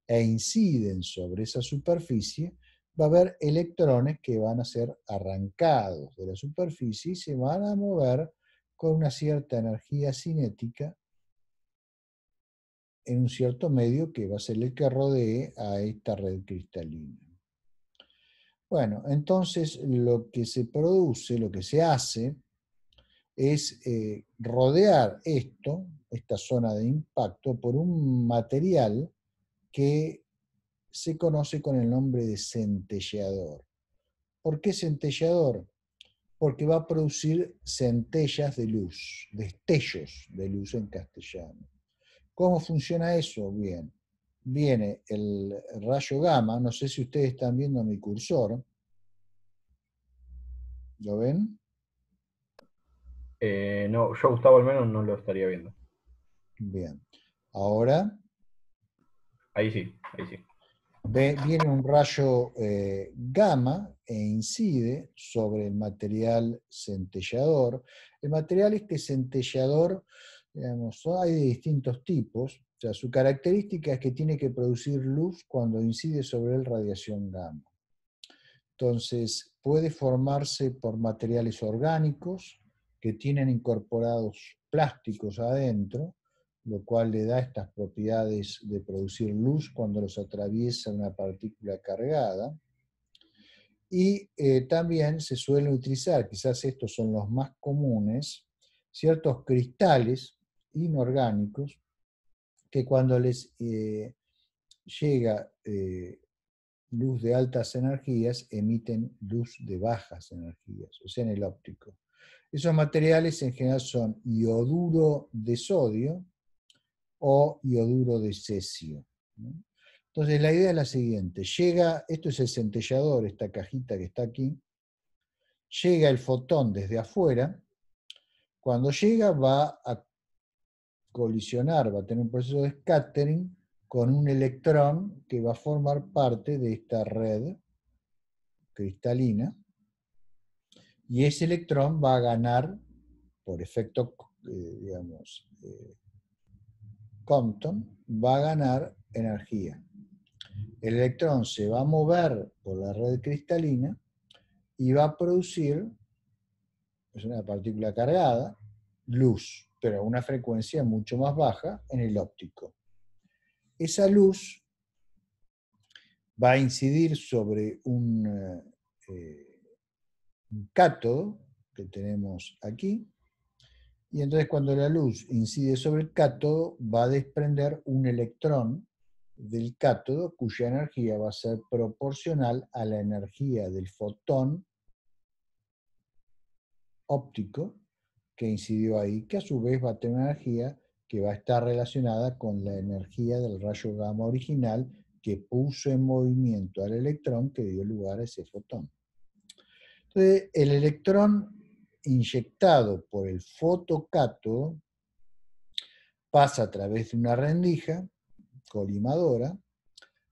e inciden sobre esa superficie, va a haber electrones que van a ser arrancados de la superficie y se van a mover con una cierta energía cinética en un cierto medio que va a ser el que rodee a esta red cristalina. Bueno, entonces lo que se produce, lo que se hace es eh, rodear esto, esta zona de impacto, por un material que se conoce con el nombre de centelleador. ¿Por qué centelleador? Porque va a producir centellas de luz, destellos de luz en castellano. ¿Cómo funciona eso? Bien, viene el rayo gamma, no sé si ustedes están viendo mi cursor, ¿lo ven? Eh, no, yo Gustavo al menos no lo estaría viendo. Bien. Ahora. Ahí sí, ahí sí. viene un rayo eh, gamma e incide sobre el material centellador. El material este centellador, digamos, hay de distintos tipos. O sea, su característica es que tiene que producir luz cuando incide sobre el radiación gamma. Entonces, puede formarse por materiales orgánicos, que tienen incorporados plásticos adentro, lo cual le da estas propiedades de producir luz cuando los atraviesa una partícula cargada. Y eh, también se suelen utilizar, quizás estos son los más comunes, ciertos cristales inorgánicos que cuando les eh, llega eh, luz de altas energías emiten luz de bajas energías, o sea, en el óptico. Esos materiales en general son ioduro de sodio o ioduro de cesio. Entonces la idea es la siguiente, llega, esto es el centellador, esta cajita que está aquí, llega el fotón desde afuera, cuando llega va a colisionar, va a tener un proceso de scattering con un electrón que va a formar parte de esta red cristalina, y ese electrón va a ganar, por efecto, eh, digamos, eh, Compton, va a ganar energía. El electrón se va a mover por la red cristalina y va a producir, es una partícula cargada, luz, pero a una frecuencia mucho más baja en el óptico. Esa luz va a incidir sobre un... Eh, un cátodo que tenemos aquí, y entonces cuando la luz incide sobre el cátodo va a desprender un electrón del cátodo cuya energía va a ser proporcional a la energía del fotón óptico que incidió ahí, que a su vez va a tener una energía que va a estar relacionada con la energía del rayo gamma original que puso en movimiento al electrón que dio lugar a ese fotón el electrón inyectado por el fotocátodo pasa a través de una rendija colimadora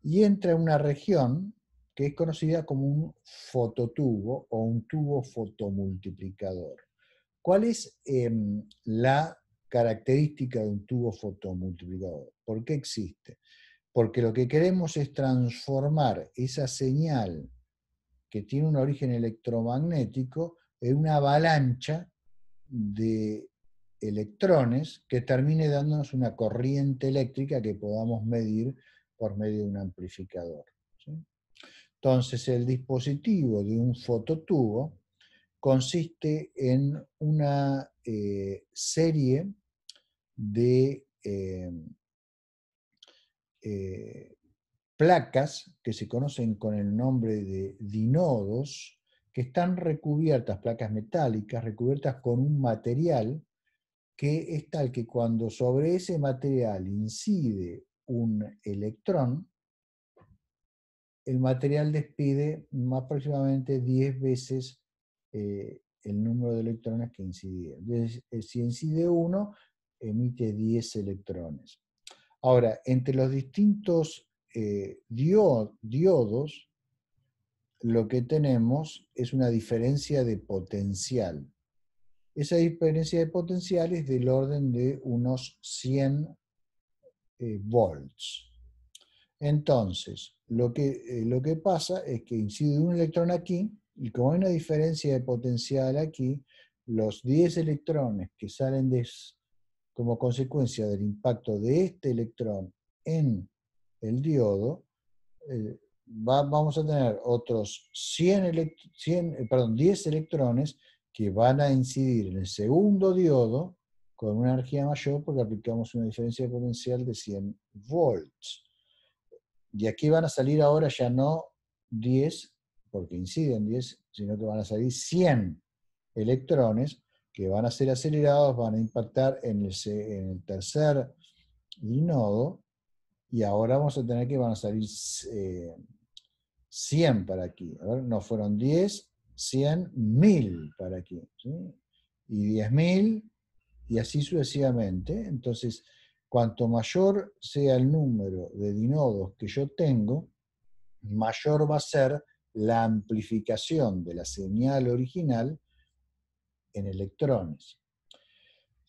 y entra en una región que es conocida como un fototubo o un tubo fotomultiplicador. ¿Cuál es em, la característica de un tubo fotomultiplicador? ¿Por qué existe? Porque lo que queremos es transformar esa señal que tiene un origen electromagnético es una avalancha de electrones que termine dándonos una corriente eléctrica que podamos medir por medio de un amplificador. Entonces el dispositivo de un fototubo consiste en una eh, serie de eh, eh, placas que se conocen con el nombre de dinodos, que están recubiertas, placas metálicas, recubiertas con un material que es tal que cuando sobre ese material incide un electrón, el material despide aproximadamente 10 veces eh, el número de electrones que incidieron. Eh, si incide uno, emite 10 electrones. Ahora, entre los distintos eh, diodos, lo que tenemos es una diferencia de potencial. Esa diferencia de potencial es del orden de unos 100 eh, volts. Entonces, lo que, eh, lo que pasa es que incide un electrón aquí, y como hay una diferencia de potencial aquí, los 10 electrones que salen de, como consecuencia del impacto de este electrón en el diodo, eh, vamos a tener otros 100 100, eh, perdón, 10 electrones que van a incidir en el segundo diodo con una energía mayor porque aplicamos una diferencia de potencial de 100 volts. Y aquí van a salir ahora ya no 10, porque inciden 10, sino que van a salir 100 electrones que van a ser acelerados, van a impactar en el, tercer nodo y ahora vamos a tener que van a salir 100 eh, para aquí. A ver, no fueron 10, 100, 1000 para aquí. Y 10.000 y así sucesivamente. Entonces, cuanto mayor sea el número de dinodos que yo tengo, mayor va a ser la amplificación de la señal original en electrones.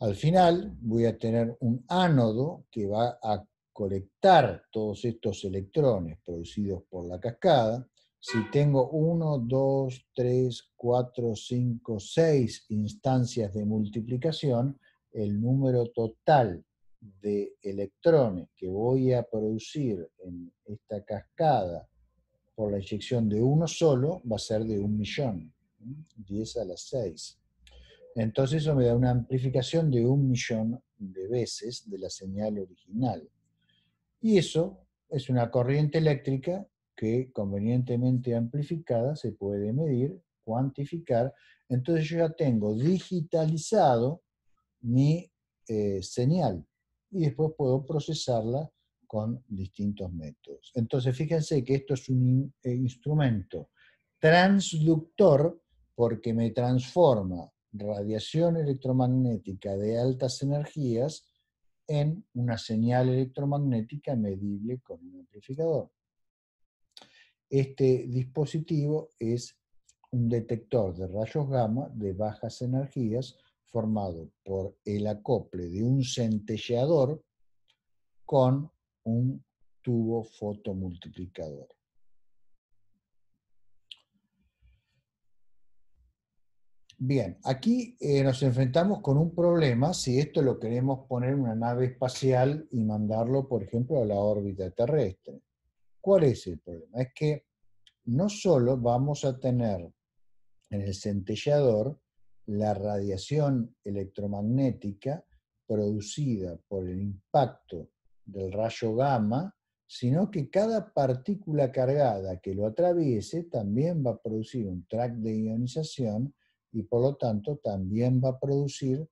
Al final voy a tener un ánodo que va a colectar todos estos electrones producidos por la cascada, si tengo 1, 2, 3, 4, 5, 6 instancias de multiplicación, el número total de electrones que voy a producir en esta cascada por la inyección de uno solo va a ser de un millón, 10 a las 6. Entonces eso me da una amplificación de un millón de veces de la señal original. Y eso es una corriente eléctrica que convenientemente amplificada se puede medir, cuantificar. Entonces yo ya tengo digitalizado mi eh, señal y después puedo procesarla con distintos métodos. Entonces fíjense que esto es un eh, instrumento transductor porque me transforma radiación electromagnética de altas energías en una señal electromagnética medible con un amplificador. Este dispositivo es un detector de rayos gamma de bajas energías formado por el acople de un centelleador con un tubo fotomultiplicador. Bien, aquí eh, nos enfrentamos con un problema si esto lo queremos poner en una nave espacial y mandarlo, por ejemplo, a la órbita terrestre. ¿Cuál es el problema? Es que no solo vamos a tener en el centellador la radiación electromagnética producida por el impacto del rayo gamma, sino que cada partícula cargada que lo atraviese también va a producir un track de ionización y por lo tanto también va a producir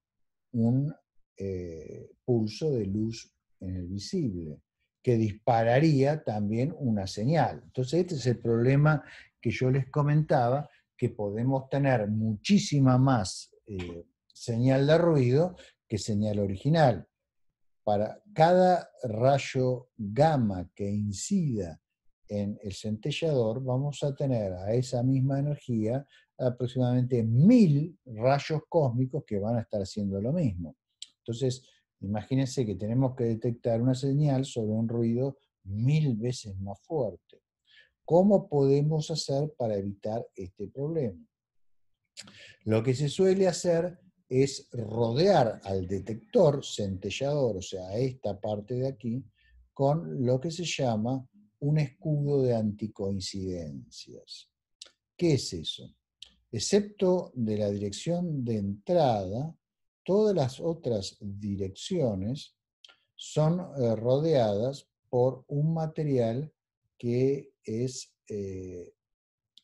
un eh, pulso de luz en el visible, que dispararía también una señal. Entonces este es el problema que yo les comentaba, que podemos tener muchísima más eh, señal de ruido que señal original. Para cada rayo gamma que incida en el centellador, vamos a tener a esa misma energía aproximadamente mil rayos cósmicos que van a estar haciendo lo mismo. Entonces, imagínense que tenemos que detectar una señal sobre un ruido mil veces más fuerte. ¿Cómo podemos hacer para evitar este problema? Lo que se suele hacer es rodear al detector centellador, o sea, esta parte de aquí, con lo que se llama un escudo de anticoincidencias. ¿Qué es eso? Excepto de la dirección de entrada, todas las otras direcciones son eh, rodeadas por un material que es eh,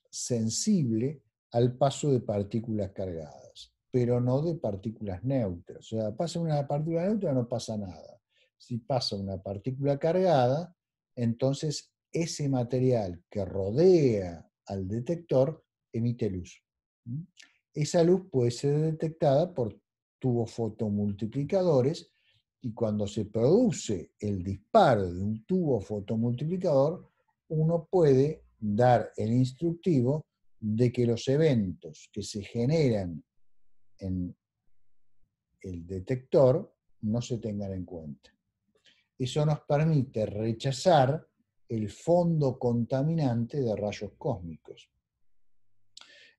sensible al paso de partículas cargadas, pero no de partículas neutras. O sea, pasa una partícula neutra, no pasa nada. Si pasa una partícula cargada, entonces ese material que rodea al detector emite luz. Esa luz puede ser detectada por tubos fotomultiplicadores y cuando se produce el disparo de un tubo fotomultiplicador, uno puede dar el instructivo de que los eventos que se generan en el detector no se tengan en cuenta. Eso nos permite rechazar el fondo contaminante de rayos cósmicos.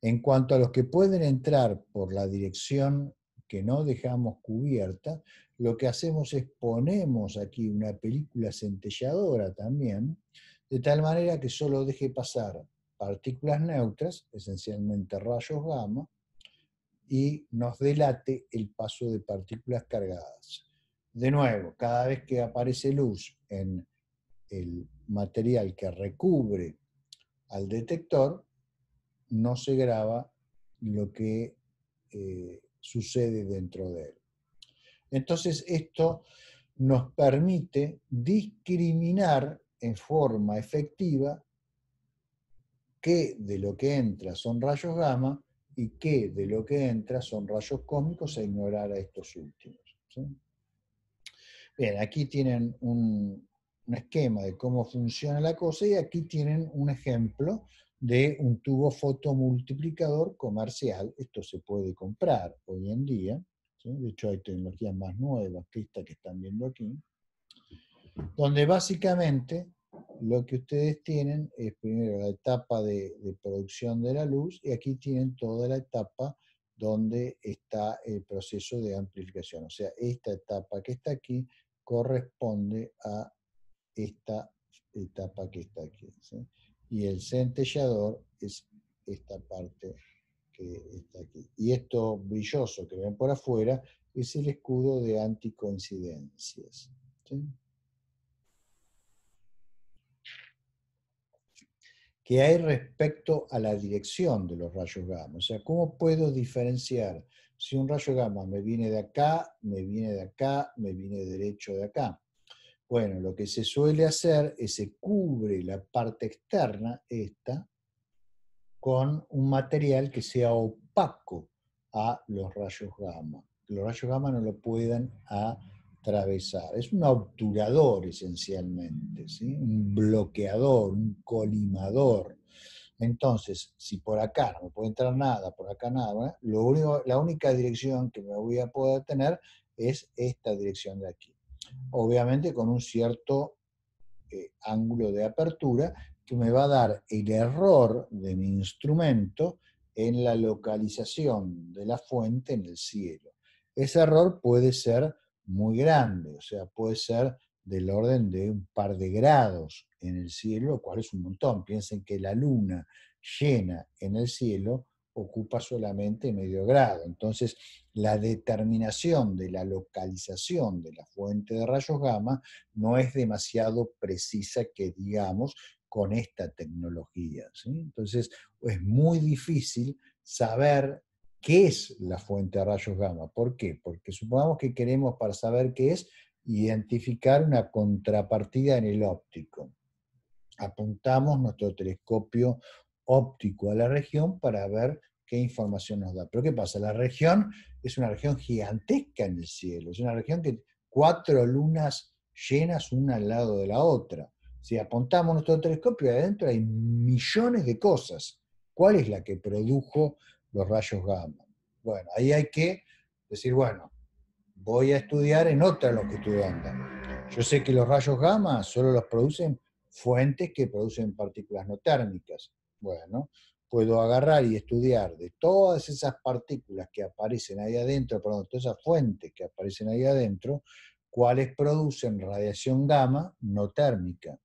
En cuanto a los que pueden entrar por la dirección que no dejamos cubierta, lo que hacemos es ponemos aquí una película centelladora también, de tal manera que solo deje pasar partículas neutras, esencialmente rayos gamma, y nos delate el paso de partículas cargadas. De nuevo, cada vez que aparece luz en el material que recubre al detector, no se graba lo que eh, sucede dentro de él. Entonces esto nos permite discriminar en forma efectiva qué de lo que entra son rayos gamma y qué de lo que entra son rayos cósmicos e ignorar a estos últimos. Bien, aquí tienen un esquema de cómo funciona la cosa y aquí tienen un ejemplo de un tubo fotomultiplicador comercial. Esto se puede comprar hoy en día. De hecho, hay tecnologías más nuevas que esta que están viendo aquí. Donde básicamente lo que ustedes tienen es primero la etapa de, producción de la luz y aquí tienen toda la etapa donde está el proceso de amplificación. O sea, esta etapa que está aquí corresponde a esta etapa que está aquí y el centellador es esta parte que está aquí. Y esto brilloso que ven por afuera es el escudo de anticoincidencias. ¿sí? que hay respecto a la dirección de los rayos gamma. O sea, ¿cómo puedo diferenciar si un rayo gamma me viene de acá, me viene de acá, me viene derecho de acá? Bueno, lo que se suele hacer es se cubre la parte externa, esta, con un material que sea opaco a los rayos gamma. Los rayos gamma no lo pueden atravesar. Es un obturador esencialmente, un bloqueador, un colimador. Entonces, si por acá no me puede entrar nada, por acá nada, lo único, la única dirección que me voy a poder tener es esta dirección de aquí obviamente con un cierto eh, ángulo de apertura que me va a dar el error de mi instrumento en la localización de la fuente en el cielo. Ese error puede ser muy grande, o sea, puede ser del orden de un par de grados en el cielo, lo cual es un montón. Piensen que la luna llena en el cielo ocupa solamente medio grado. Entonces, la determinación de la localización de la fuente de rayos gamma no es demasiado precisa que digamos con esta tecnología. Entonces, es muy difícil saber qué es la fuente de rayos gamma. ¿Por qué? Porque supongamos que queremos para saber qué es identificar una contrapartida en el óptico. Apuntamos nuestro telescopio óptico a la región para ver qué información nos da. Pero ¿qué pasa? La región es una región gigantesca en el cielo, es una región que cuatro lunas llenas una al lado de la otra. Si apuntamos nuestro telescopio, adentro hay millones de cosas. ¿Cuál es la que produjo los rayos gamma? Bueno, ahí hay que decir, bueno, voy a estudiar en otra longitud de onda. Yo sé que los rayos gamma solo los producen fuentes que producen partículas no térmicas. Bueno, puedo agarrar y estudiar de todas esas partículas que aparecen ahí adentro, perdón, todas esas fuentes que aparecen ahí adentro, cuáles producen radiación gamma no térmica,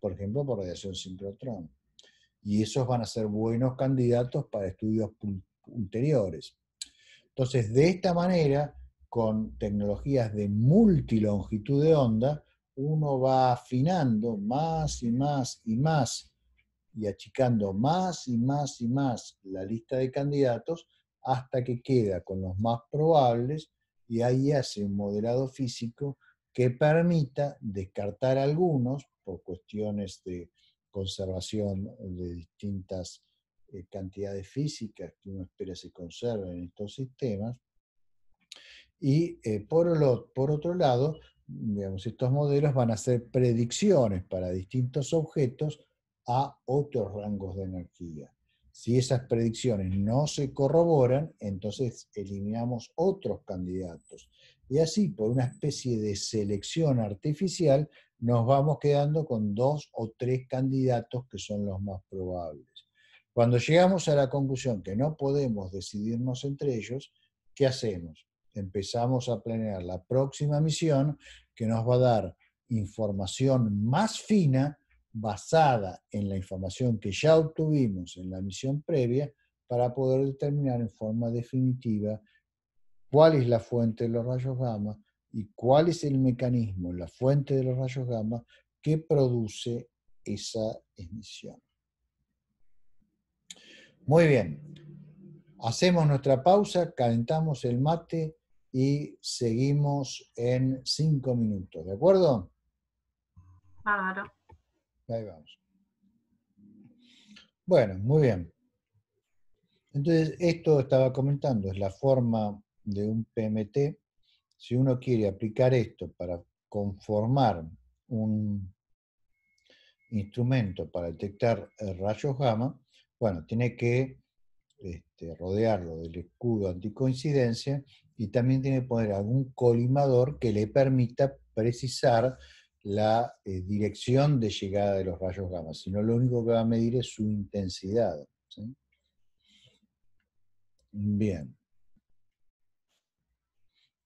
por ejemplo, por radiación sincrotrón. Y esos van a ser buenos candidatos para estudios ulteriores. Entonces, de esta manera, con tecnologías de multilongitud de onda, uno va afinando más y más y más y achicando más y más y más la lista de candidatos hasta que queda con los más probables y ahí hace un modelado físico que permita descartar algunos por cuestiones de conservación de distintas eh, cantidades físicas que uno espera se conserven en estos sistemas. Y eh, por, por otro lado, digamos, estos modelos van a hacer predicciones para distintos objetos a otros rangos de energía. Si esas predicciones no se corroboran, entonces eliminamos otros candidatos. Y así, por una especie de selección artificial, nos vamos quedando con dos o tres candidatos que son los más probables. Cuando llegamos a la conclusión que no podemos decidirnos entre ellos, ¿qué hacemos? Empezamos a planear la próxima misión que nos va a dar información más fina basada en la información que ya obtuvimos en la misión previa para poder determinar en forma definitiva cuál es la fuente de los rayos gamma y cuál es el mecanismo, la fuente de los rayos gamma que produce esa emisión. Muy bien, hacemos nuestra pausa, calentamos el mate y seguimos en cinco minutos, ¿de acuerdo? Claro. Bueno, muy bien. Entonces, esto estaba comentando, es la forma de un PMT. Si uno quiere aplicar esto para conformar un instrumento para detectar eh, rayos gamma, bueno, tiene que este, rodearlo del escudo anticoincidencia y también tiene que poner algún colimador que le permita precisar la eh, dirección de llegada de los rayos gamma, sino lo único que va a medir es su intensidad. Bien.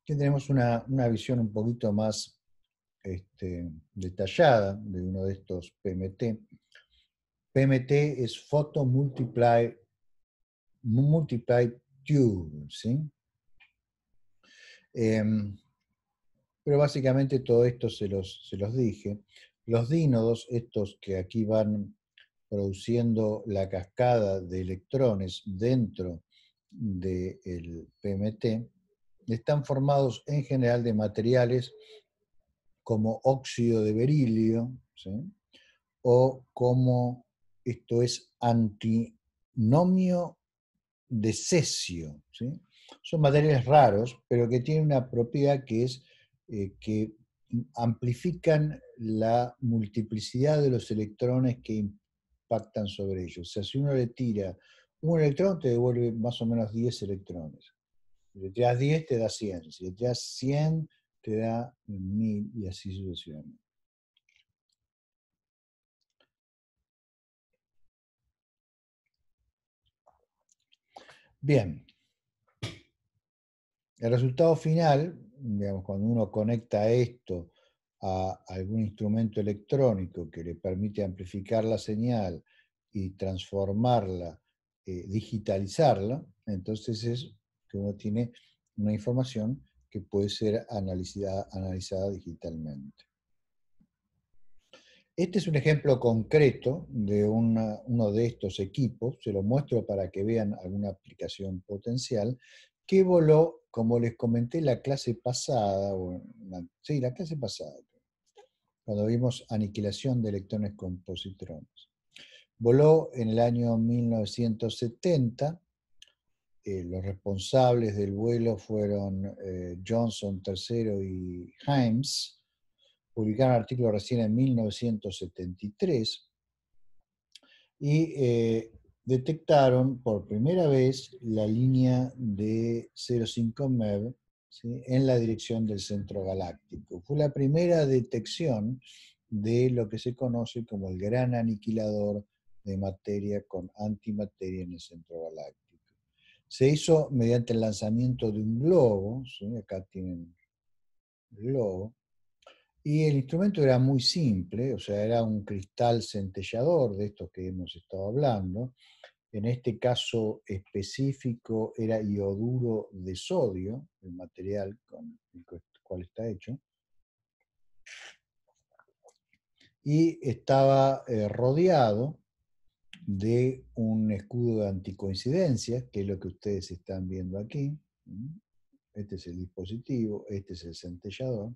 Aquí tenemos una, visión un poquito más este, detallada de uno de estos PMT. PMT es Photo Multiply, Tube. Em, pero básicamente todo esto se los, se los dije. Los dínodos, estos que aquí van produciendo la cascada de electrones dentro del PMT, están formados en general de materiales como óxido de berilio, o como esto es antinomio de cesio. Son materiales raros, pero que tienen una propiedad que es eh, que amplifican la multiplicidad de los electrones que impactan sobre ellos. O sea, si uno le tira un electrón, te devuelve más o menos 10 electrones. Si le tiras 10, te da 100. Si le tiras 100, te da 1000 y así sucesivamente. Bien. El resultado final cuando uno conecta esto a algún instrumento electrónico que le permite amplificar la señal y transformarla, eh, digitalizarla, entonces es que uno tiene una información que puede ser analizada, digitalmente. Este es un ejemplo concreto de uno de estos equipos, se lo muestro para que vean alguna aplicación potencial, que voló como les comenté la clase pasada, clase pasada, cuando vimos aniquilación de electrones con positrones. Voló en el año 1970. Eh, los responsables del vuelo fueron eh, Johnson III y Himes. Publicaron artículo recién en 1973. Y eh, detectaron por primera vez la línea de 05 MEV en la dirección del centro galáctico. Fue la primera detección de lo que se conoce como el gran aniquilador de materia con antimateria en el centro galáctico. Se hizo mediante el lanzamiento de un globo, acá tienen el globo, y el instrumento era muy simple, o sea, era un cristal centellador de estos que hemos estado hablando, en este caso específico era ioduro de sodio, el material con el cual está hecho, y estaba eh, rodeado de un escudo de anticoincidencia, que es lo que ustedes están viendo aquí. Este es el dispositivo, este es el centellador.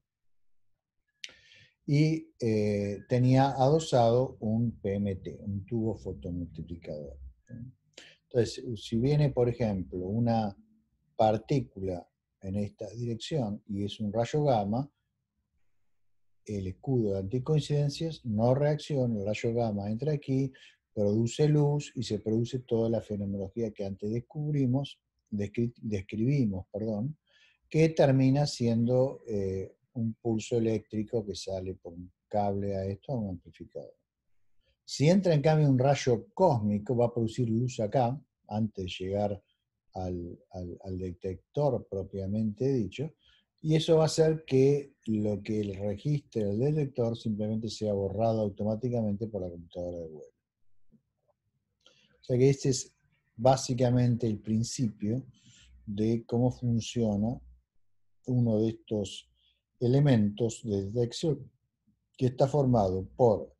Y eh, tenía adosado un PMT, un tubo fotomultiplicador. Entonces, si viene, por ejemplo, una partícula en esta dirección y es un rayo gamma, el escudo de anticoincidencias no reacciona, el rayo gamma entra aquí, produce luz y se produce toda la fenomenología que antes descubrimos, describimos, perdón, que termina siendo eh, un pulso eléctrico que sale por un cable a esto, a un amplificador. Si entra en cambio un rayo cósmico, va a producir luz acá, antes de llegar al, detector propiamente dicho, y eso va a hacer que lo que el registre del detector simplemente sea borrado automáticamente por la computadora de vuelo. O sea que este es básicamente el principio de cómo funciona uno de estos elementos de detección que está formado por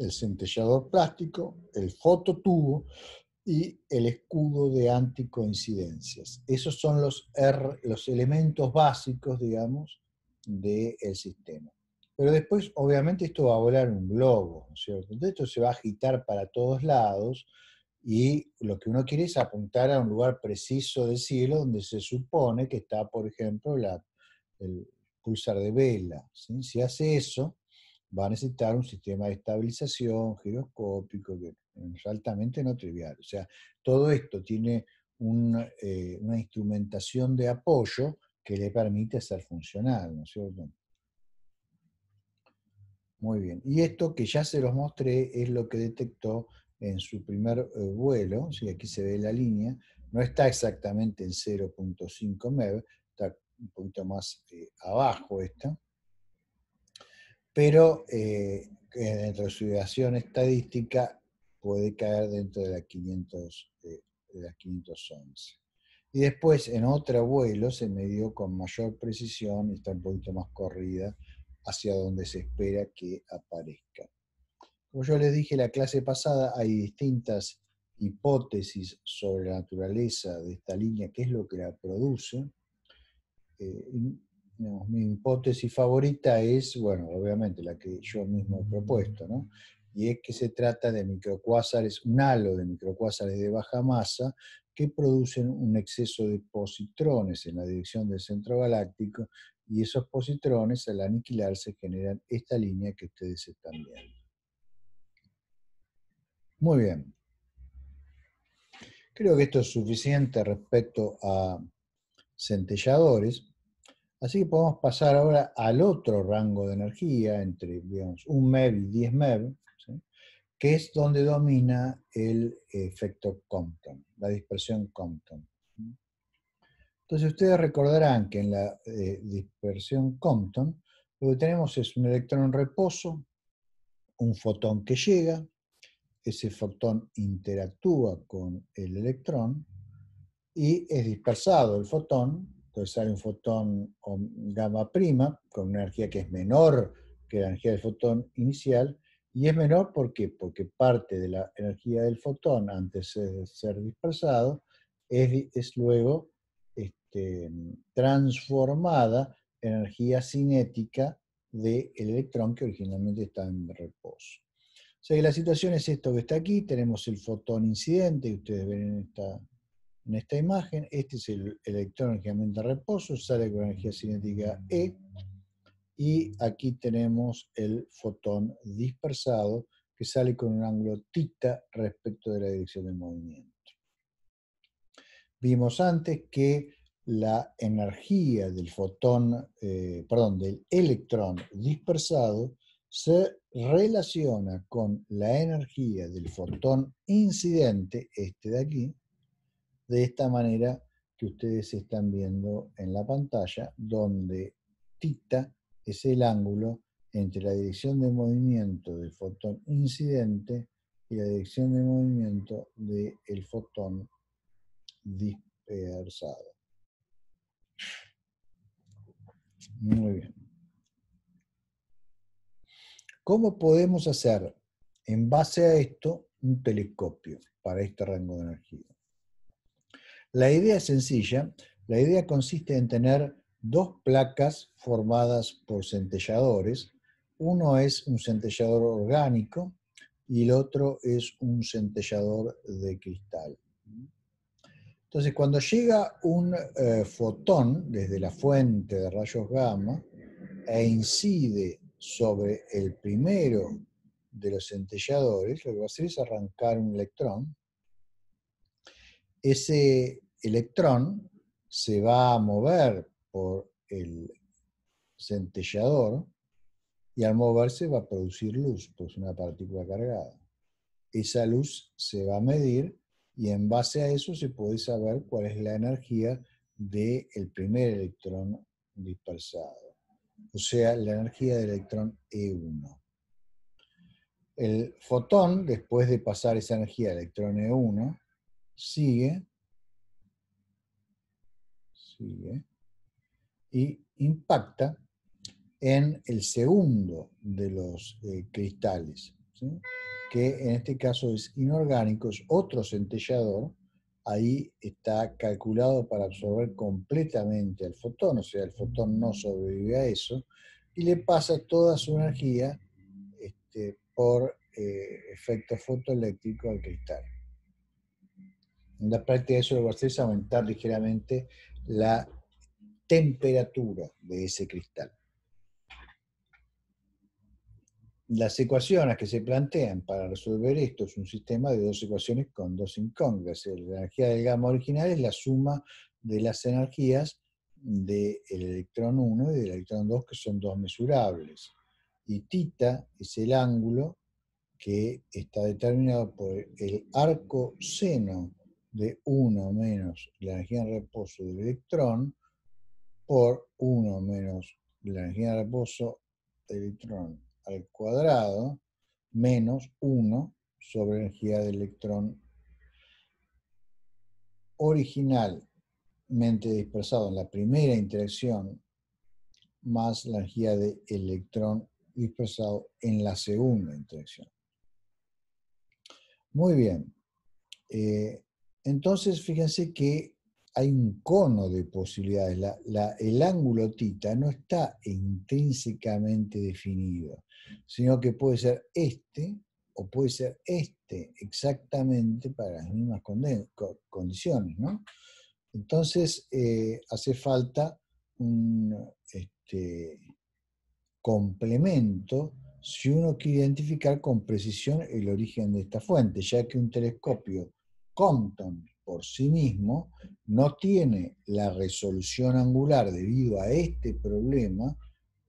el centellador plástico, el fototubo y el escudo de anticoincidencias. Esos son los, los elementos básicos, digamos, del sistema. Pero después, obviamente, esto va a volar un globo, ¿no cierto? Entonces, esto se va a agitar para todos lados y lo que uno quiere es apuntar a un lugar preciso del cielo donde se supone que está, por ejemplo, la, el pulsar de vela. Si hace eso, va a necesitar un sistema de estabilización giroscópico, que es altamente no trivial. O sea, todo esto tiene eh, una, instrumentación de apoyo que le permite ser funcional, ¿no es cierto? Muy bien. Y esto que ya se los mostré es lo que detectó en su primer eh, vuelo, si aquí se ve la línea, no está exactamente en 0.5 MeV, está un poquito más eh, abajo esta, pero eh, dentro de su estadística puede caer dentro de eh, las 500, de, 511. Y después, en otro vuelo, se midió con mayor precisión, y está un poquito más corrida, hacia donde se espera que aparezca. Como yo les dije en la clase pasada, hay distintas hipótesis sobre la naturaleza de esta línea, qué es lo que la produce. Eh, mi hipótesis favorita es, bueno, obviamente la que yo mismo he propuesto, ¿no? Y es que se trata de microcuásares, un halo de microcuásares de baja masa que producen un exceso de positrones en la dirección del centro galáctico y esos positrones al aniquilarse generan esta línea que ustedes están viendo. Muy bien. Creo que esto es suficiente respecto a centelladores. Así que podemos pasar ahora al otro rango de energía, entre 1 MeV y 10 MeV, que es donde domina el efecto Compton, la dispersión Compton. Entonces ustedes recordarán que en la eh, dispersión Compton lo que tenemos es un electrón en reposo, un fotón que llega, ese fotón interactúa con el electrón y es dispersado el fotón entonces sale un fotón o gamma prima con una energía que es menor que la energía del fotón inicial. Y es menor porque parte de la energía del fotón antes de ser dispersado es, luego este, transformada en energía cinética del electrón que originalmente está en reposo. O sea la situación es esto que está aquí, tenemos el fotón incidente, y ustedes ven en esta en esta imagen. Este es el electrón de reposo, sale con energía cinética E. Y aquí tenemos el fotón dispersado que sale con un ángulo tita respecto de la dirección del movimiento. Vimos antes que la energía del fotón, eh, perdón, del electrón dispersado se relaciona con la energía del fotón incidente, este de aquí, de esta manera que ustedes están viendo en la pantalla, donde tita es el ángulo entre la dirección de movimiento del fotón incidente y la dirección de movimiento del fotón dispersado. Muy bien. ¿Cómo podemos hacer en base a esto un telescopio para este rango de energía? La idea es sencilla. La idea consiste en tener dos placas formadas por centelladores. Uno es un centellador orgánico y el otro es un centellador de cristal. Entonces, cuando llega un eh, fotón desde la fuente de rayos gamma e incide sobre el primero de los centelladores, lo que va a hacer es arrancar un electrón ese electrón se va a mover por el centellador y al moverse va a producir luz, pues una partícula cargada. Esa luz se va a medir y en base a eso se puede saber cuál es la energía del el primer electrón dispersado, o sea, la energía del electrón E1. El fotón, después de pasar esa energía al electrón E1, sigue, sigue y impacta en el segundo de los eh, cristales, que en este caso es inorgánico, es otro centellador, ahí está calculado para absorber completamente el fotón, o sea, el fotón no sobrevive a eso, y le pasa toda su energía este, por eh, efecto fotoeléctrico al cristal. En la práctica eso lo que hacer es aumentar ligeramente la temperatura de ese cristal. Las ecuaciones que se plantean para resolver esto es un sistema de dos ecuaciones con dos incógnitas. La energía del gamma original es la suma de las energías del electrón 1 y del electrón 2, que son dos mesurables. Y tita es el ángulo que está determinado por el arco seno de 1 menos la energía en reposo del electrón por 1 menos la energía en reposo del electrón al cuadrado menos 1 sobre energía del electrón originalmente dispersado en la primera interacción más la energía de electrón dispersado en la segunda interacción. Muy bien. Eh, entonces, fíjense que hay un cono de posibilidades. el ángulo tita no está intrínsecamente definido, sino que puede ser este o puede ser este exactamente para las mismas condiciones. Entonces, eh, hace falta un este, complemento si uno quiere identificar con precisión el origen de esta fuente, ya que un telescopio Compton por sí mismo no tiene la resolución angular debido a este problema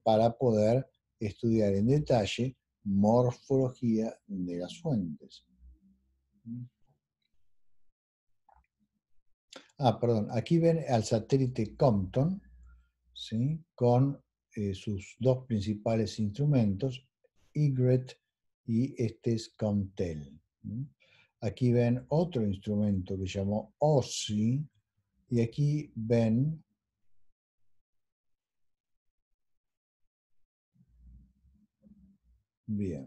para poder estudiar en detalle morfología de las fuentes. Ah, perdón, aquí ven al satélite Compton, con eh, sus dos principales instrumentos, IGRET y este es Comtel. Aquí ven otro instrumento que llamó OSI y aquí ven Bien.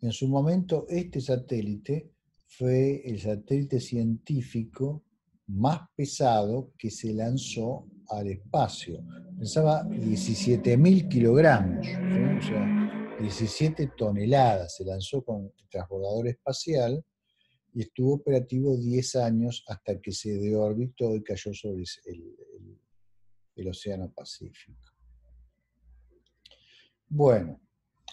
En su momento, este satélite fue el satélite científico más pesado que se lanzó al espacio. Pensaba 17.000 kilogramos. 17 toneladas. Se lanzó con transbordador espacial y estuvo operativo 10 años hasta que se deorbitó y cayó sobre el, Océano Pacífico. Bueno,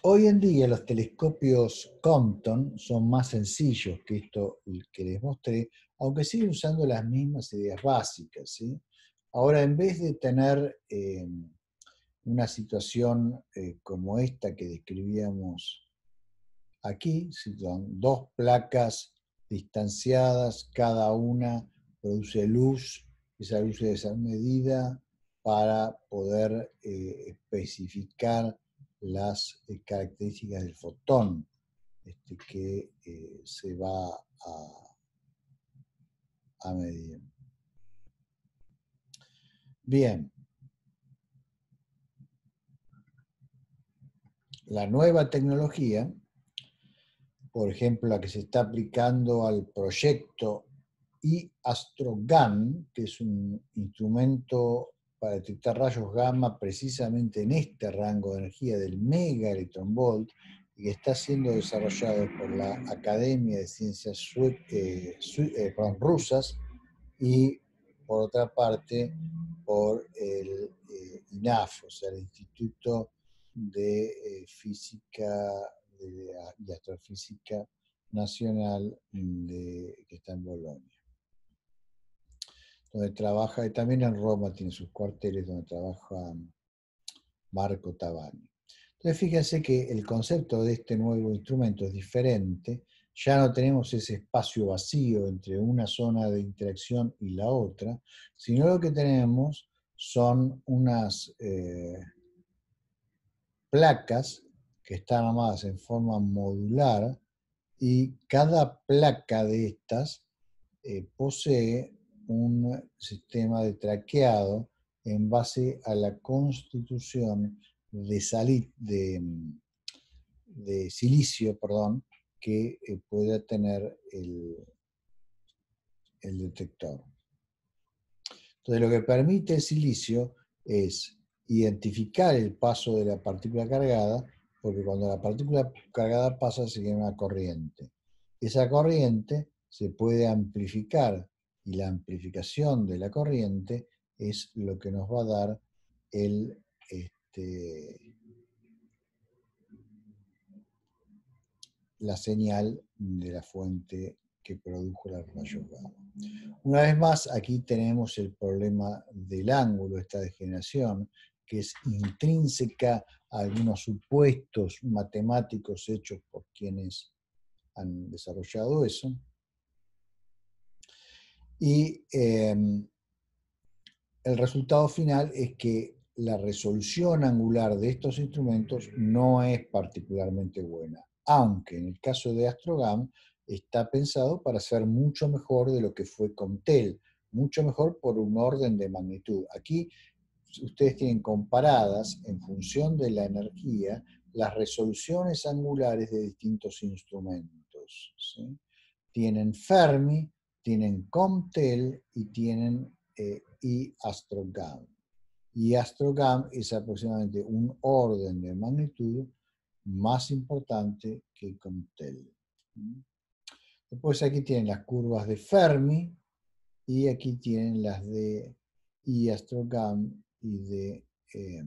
hoy en día los telescopios Compton son más sencillos que esto que les mostré, aunque siguen usando las mismas ideas básicas. Ahora, en vez de tener... Eh, una situación eh, como esta que describíamos aquí, son dos placas distanciadas, cada una produce luz, esa luz debe ser medida para poder eh, especificar las eh, características del fotón este, que se va a, a medir. Bien. la nueva tecnología, por ejemplo, la que se está aplicando al proyecto i que es un instrumento para detectar rayos gamma precisamente en este rango de energía del megaelectronvolt, y que está siendo desarrollado por la Academia de Ciencias eh, eh, Rusas y, por otra parte, por el eh, INAF, o sea, el Instituto de eh, física de, y astrofísica nacional que está en Bolonia, donde trabaja, y también en Roma tiene sus cuarteles donde trabaja Marco Tavani. Entonces fíjense que el concepto de este nuevo instrumento es diferente, ya no tenemos ese espacio vacío entre una zona de interacción y la otra, sino lo que tenemos son unas... Eh, placas que están armadas en forma modular y cada placa de estas eh, posee un sistema de traqueado en base a la constitución de, de, de silicio perdón, que eh, pueda tener el, el detector. Entonces lo que permite el silicio es identificar el paso de la partícula cargada, porque cuando la partícula cargada pasa se llama corriente. Esa corriente se puede amplificar y la amplificación de la corriente es lo que nos va a dar el, este, la señal de la fuente que produjo la rayos Una vez más, aquí tenemos el problema del ángulo, esta degeneración, que es intrínseca a algunos supuestos matemáticos hechos por quienes han desarrollado eso. Y em, el resultado final es que la resolución angular de estos instrumentos no es particularmente buena, aunque en el caso de Astrogam está pensado para ser mucho mejor de lo que fue con TEL, mucho mejor por un orden de magnitud. Aquí ustedes tienen comparadas en función de la energía las resoluciones angulares de distintos instrumentos. Tienen Fermi, tienen COMTEL y tienen eh, I AstroGAM. Y AstroGAM es aproximadamente un orden de magnitud más importante que COMTEL. Después aquí tienen las curvas de Fermi y aquí tienen las de I astrogam y de eh,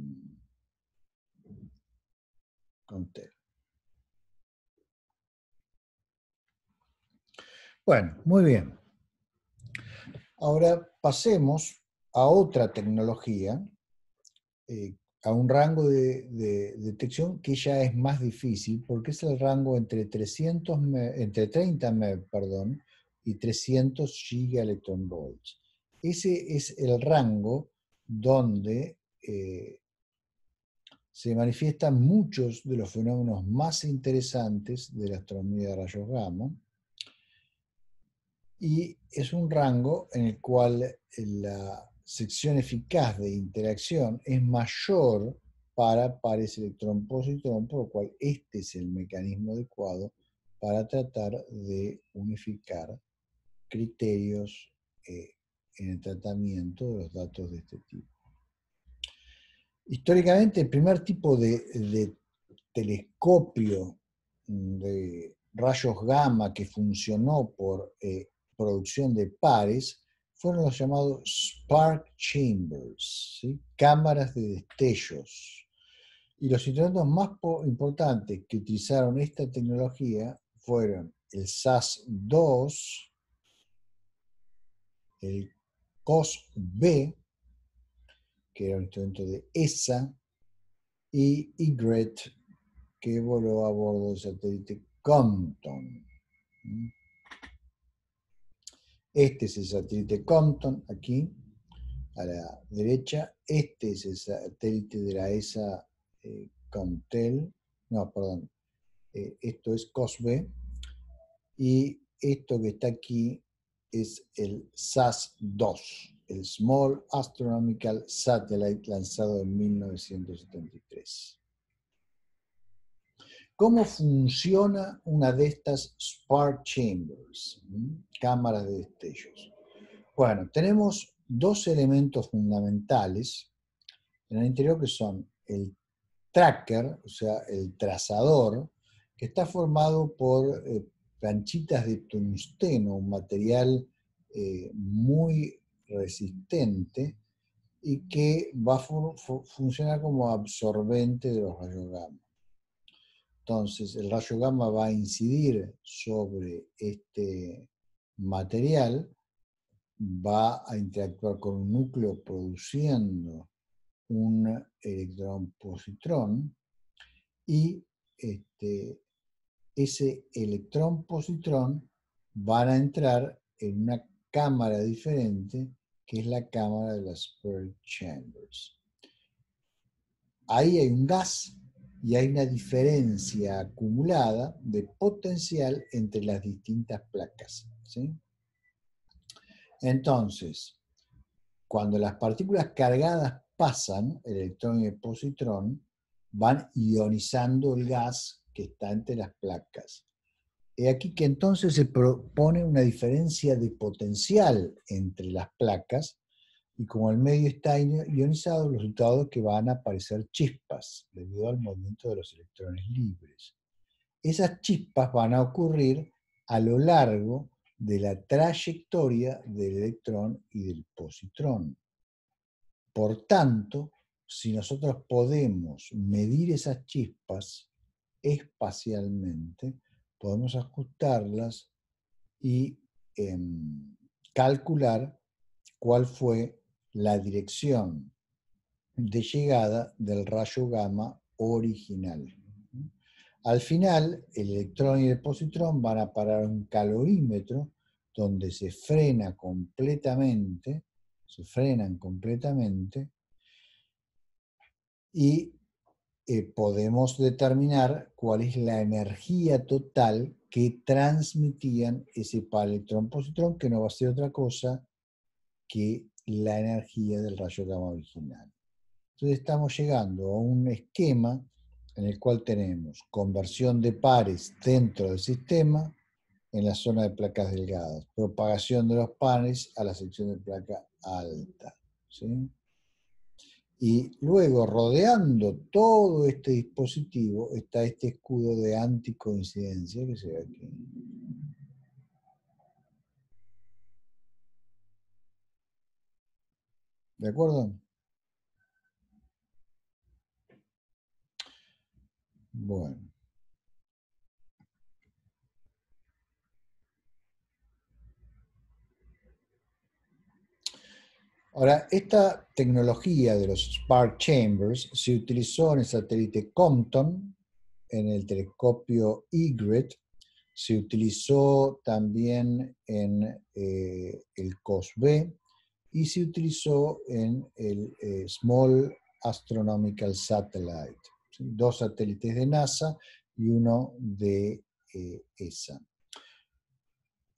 Bueno, muy bien. Ahora pasemos a otra tecnología, eh, a un rango de, detección que ya es más difícil porque es el rango entre, 300 entre 30 MeV perdón, y 300 gigaelectronvolts. Ese es el rango donde eh, se manifiestan muchos de los fenómenos más interesantes de la astronomía de rayos gamma. Y es un rango en el cual eh, la sección eficaz de interacción es mayor para pares electrón-positrón, por lo cual este es el mecanismo adecuado para tratar de unificar criterios eh, en el tratamiento de los datos de este tipo. Históricamente, el primer tipo de, telescopio mm, de rayos gamma que funcionó por eh, producción de pares fueron los llamados spark chambers, cámaras de destellos. Y los instrumentos más importantes que utilizaron esta tecnología fueron el SAS-2, el cos B, que era un instrumento de ESA, y Y, que voló a bordo del satélite Compton. Este es el satélite Compton, aquí, a la derecha. Este es el satélite de la ESA eh, Comtel. No, perdón. Eh, esto es COS-B Y esto que está aquí es el SAS-2, el Small Astronomical Satellite lanzado en 1973. ¿Cómo funciona una de estas spark chambers, cámaras de destellos? Bueno, tenemos dos elementos fundamentales en el interior que son el tracker, o sea, el trazador, que está formado por eh, planchitas de tungsteno, un material eh, muy resistente y que va a funcionar como absorbente de los rayos gamma. Entonces, el rayo gamma va a incidir sobre este material, va a interactuar con un núcleo produciendo un electrón positrón y este, ese electrón-positrón van a entrar en una cámara diferente, que es la cámara de las Pearl Chambers. Ahí hay un gas y hay una diferencia acumulada de potencial entre las distintas placas. Entonces, cuando las partículas cargadas pasan, el electrón y el positrón, van ionizando el gas está entre las placas. He aquí que entonces se propone una diferencia de potencial entre las placas y como el medio está ionizado, los resultados que van a aparecer chispas debido al movimiento de los electrones libres. Esas chispas van a ocurrir a lo largo de la trayectoria del electrón y del positrón. Por tanto, si nosotros podemos medir esas chispas, espacialmente, podemos ajustarlas y em, calcular cuál fue la dirección de llegada del rayo gamma original. Al final, el electrón y el positrón van a parar un calorímetro donde se frena completamente, se frenan completamente y eh, podemos determinar cuál es la energía total que transmitían ese par positrón, que no va a ser otra cosa que la energía del rayo gamma original. Entonces estamos llegando a un esquema en el cual tenemos conversión de pares dentro del sistema en la zona de placas delgadas, propagación de los pares a la sección de placa alta. ¿sí? Y luego, rodeando todo este dispositivo, está este escudo de anticoincidencia que se ve aquí. ¿De acuerdo? Bueno. Ahora, esta tecnología de los Spark Chambers se utilizó en el satélite Compton, en el telescopio E-Grid, se utilizó también en eh, el COSB y se utilizó en el eh, Small Astronomical Satellite, dos satélites de NASA y uno de eh, ESA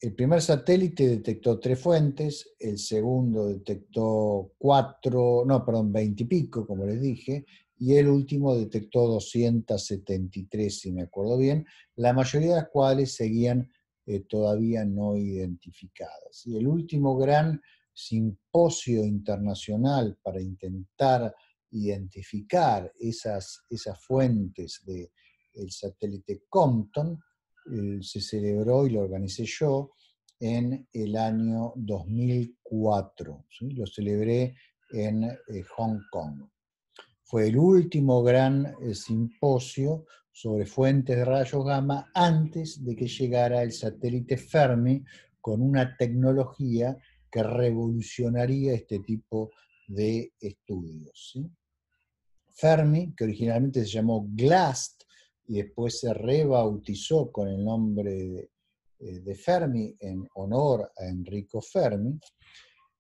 el primer satélite detectó tres fuentes, el segundo detectó cuatro, no, perdón, veintipico, como les dije, y el último detectó 273, si me acuerdo bien, la mayoría de las cuales seguían eh, todavía no identificadas. Y el último gran simposio internacional para intentar identificar esas, esas fuentes del satélite Compton eh, se celebró y lo organicé yo en el año 2004. Lo celebré en eh, Hong Kong. Fue el último gran eh, simposio sobre fuentes de rayos gamma antes de que llegara el satélite Fermi con una tecnología que revolucionaría este tipo de estudios. Fermi, que originalmente se llamó GLAST, y después se rebautizó con el nombre de, eh, Fermi en honor a Enrico Fermi.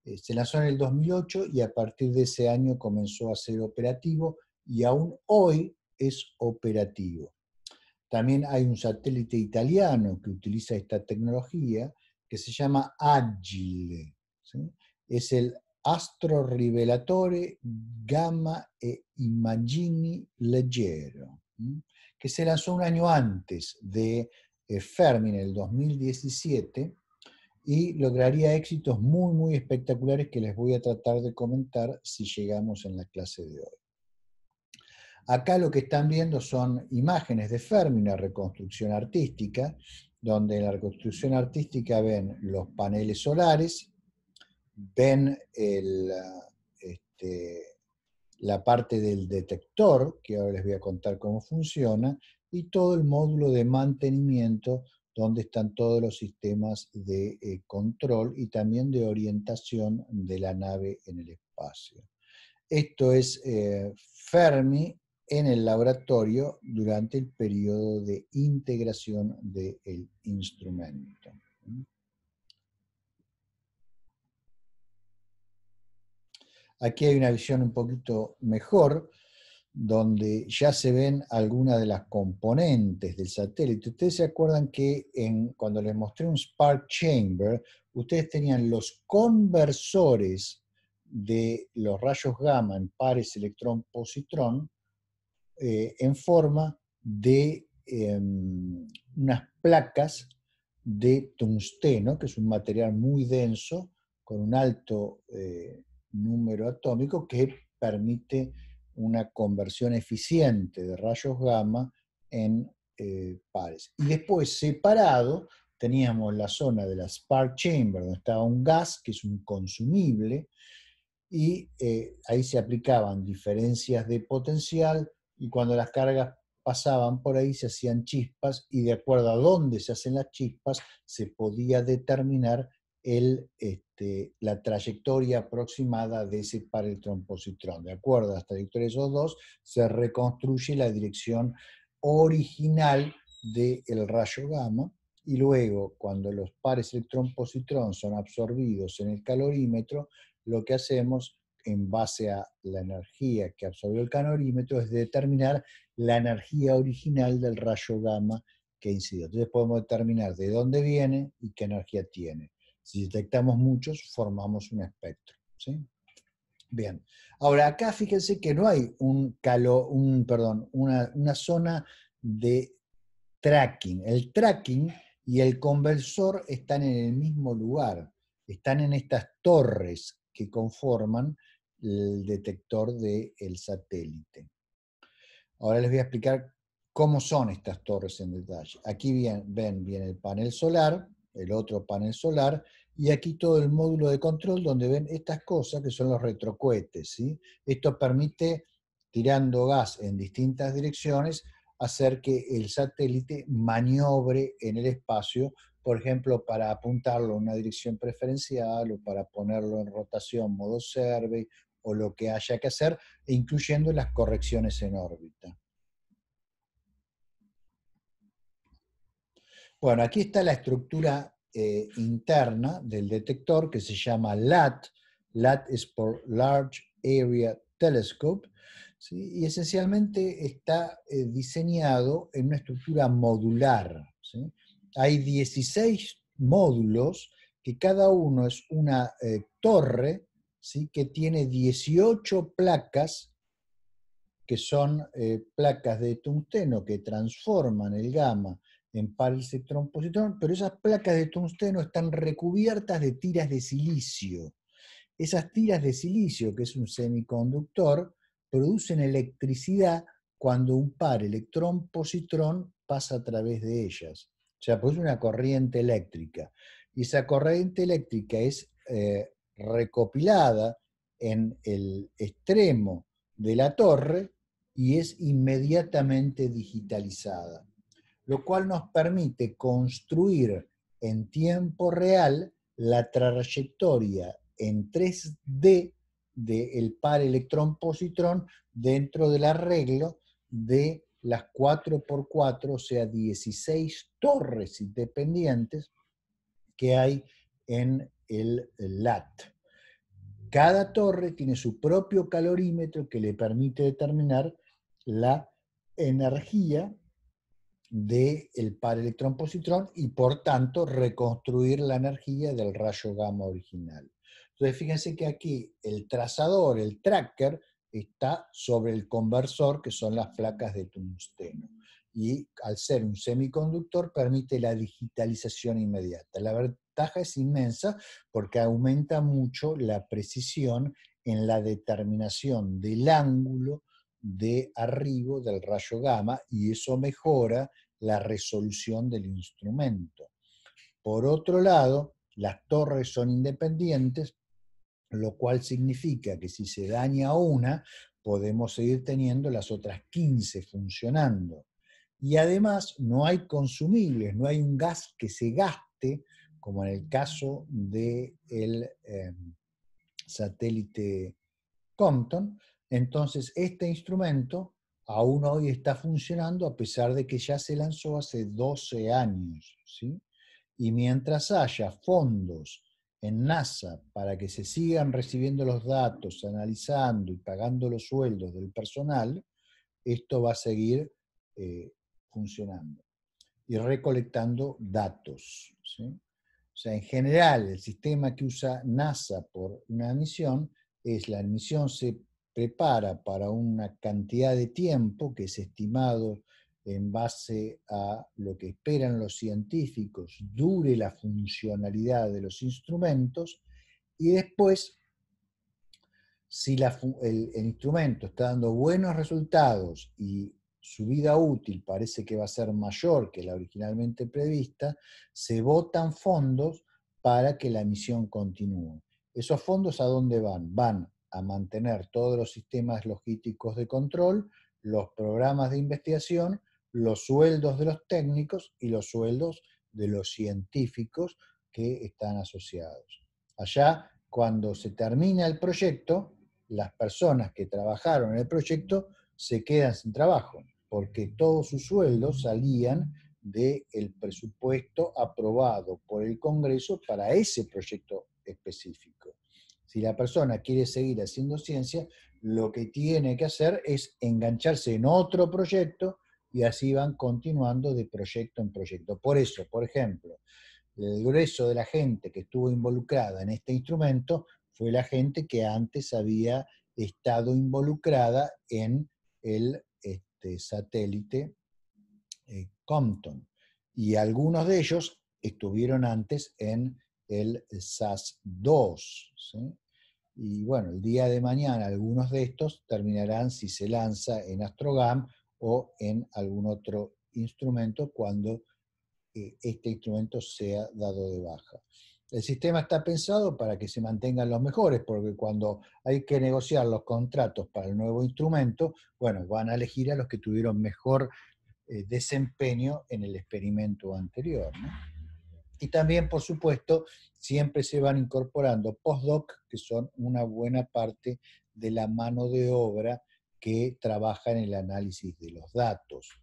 Eh, se lanzó en el 2008 y a partir de ese año comenzó a ser operativo y aún hoy es operativo. También hay un satélite italiano que utiliza esta tecnología que se llama Agile. Es el Astro Rivelatore Gamma e Immagini Leggero que se lanzó un año antes de eh, Fermi, en el 2017, y lograría éxitos muy, muy espectaculares que les voy a tratar de comentar si llegamos en la clase de hoy. Acá lo que están viendo son imágenes de Fermi, una reconstrucción artística, donde en la reconstrucción artística ven los paneles solares, ven el, este, la parte del detector, que ahora les voy a contar cómo funciona, y todo el módulo de mantenimiento, donde están todos los sistemas de eh, control y también de orientación de la nave en el espacio. Esto es eh, Fermi en el laboratorio durante el periodo de integración del instrumento. Aquí hay una visión un poquito mejor, donde ya se ven algunas de las componentes del satélite. Ustedes se acuerdan que cuando les mostré un Spark Chamber, ustedes tenían los conversores de los rayos gamma en pares electrón-positrón eh, en forma de em, unas placas de tungsteno, que es un material muy denso, con un alto eh, número atómico que permite una conversión eficiente de rayos gamma en eh, pares. Y después, separado, teníamos la zona de la spark chamber, donde estaba un gas, que es un consumible, y eh, ahí se aplicaban diferencias de potencial, y cuando las cargas pasaban por ahí se hacían chispas, y de acuerdo a dónde se hacen las chispas, se podía determinar el, este, este, la trayectoria aproximada de ese par el trompocitrón. De acuerdo a las trayectorias de esos dos, se reconstruye la dirección original del rayo gamma y luego cuando los pares electrón-positrón son absorbidos en el calorímetro, lo que hacemos en base a la energía que absorbió el calorímetro es determinar la energía original del rayo gamma que incidió. Entonces podemos determinar de dónde viene y qué energía tiene. Si detectamos muchos, formamos un espectro. Bien, ahora acá fíjense que no hay un calo, un, perdón, una, zona de tracking. El tracking y el conversor están en el mismo lugar, están en estas torres que conforman el detector del satélite. Ahora les voy a explicar cómo son estas torres en detalle. Aquí ven bien el panel solar, el otro panel solar, y aquí todo el módulo de control donde ven estas cosas que son los retrocohetes. Esto permite, tirando gas en distintas direcciones, hacer que el satélite maniobre en el espacio, por ejemplo, para apuntarlo a una dirección preferencial o para ponerlo en rotación, modo survey, o lo que haya que hacer, e incluyendo las correcciones en órbita. Bueno, aquí está la estructura eh, interna del detector que se llama LAT. LAT es por Large Area Telescope. Y esencialmente está eh, diseñado en una estructura modular. Hay 16 módulos que cada uno es una eh, torre ¿sí? que tiene 18 placas que son placas de tungsteno que transforman el gamma en par electrón positrón, pero esas placas de tungsteno están recubiertas de tiras de silicio. Esas tiras de silicio, que es un semiconductor, producen electricidad cuando un par electrón-positrón pasa a través de ellas. O sea, produce una corriente eléctrica. Y esa corriente eléctrica es eh, recopilada en el extremo de la torre y es inmediatamente digitalizada lo cual nos permite construir en tiempo real la trayectoria en 3D del par electrón-positrón dentro del arreglo de las 4x4, o sea, 16 torres independientes que hay en el LAT. Cada torre tiene su propio calorímetro que le permite determinar la energía del de par electrón-positrón y por tanto reconstruir la energía del rayo gamma original. Entonces fíjense que aquí el trazador, el tracker, está sobre el conversor que son las placas de tungsteno y al ser un semiconductor permite la digitalización inmediata. La ventaja es inmensa porque aumenta mucho la precisión en la determinación del ángulo de arribo del rayo gamma y eso mejora la resolución del instrumento. Por otro lado, las torres son independientes, lo cual significa que si se daña una, podemos seguir teniendo las otras 15 funcionando. Y además no hay consumibles, no hay un gas que se gaste, como en el caso del de eh, satélite Compton, entonces, este instrumento aún hoy está funcionando a pesar de que ya se lanzó hace 12 años. ¿sí? Y mientras haya fondos en NASA para que se sigan recibiendo los datos, analizando y pagando los sueldos del personal, esto va a seguir eh, funcionando y recolectando datos. O sea, en general, el sistema que usa NASA por una misión es la misión se prepara para una cantidad de tiempo que es estimado en base a lo que esperan los científicos dure la funcionalidad de los instrumentos y después, si el, instrumento está dando buenos resultados y su vida útil parece que va a ser mayor que la originalmente prevista, se votan fondos para que la misión continúe. ¿Esos fondos a dónde van? Van a mantener todos los sistemas logísticos de control, los programas de investigación, los sueldos de los técnicos y los sueldos de los científicos que están asociados. Allá, cuando se termina el proyecto, las personas que trabajaron en el proyecto se quedan sin trabajo, porque todos sus sueldos salían del presupuesto aprobado por el Congreso para ese proyecto específico. Si la persona quiere seguir haciendo ciencia, lo que tiene que hacer es engancharse en otro proyecto y así van continuando de proyecto en proyecto. Por eso, por ejemplo, el grueso de la gente que estuvo involucrada en este instrumento fue la gente que antes había estado involucrada en el este, satélite eh, Compton. Y algunos de ellos estuvieron antes en el SAS-2. Y bueno, el día de mañana algunos de estos terminarán si se lanza en Astrogam o en algún otro instrumento cuando eh, este instrumento sea dado de baja. El sistema está pensado para que se mantengan los mejores, porque cuando hay que negociar los contratos para el nuevo instrumento, bueno, van a elegir a los que tuvieron mejor eh, desempeño en el experimento anterior. Y también, por supuesto, siempre se van incorporando postdoc, que son una buena parte de la mano de obra que trabaja en el análisis de los datos.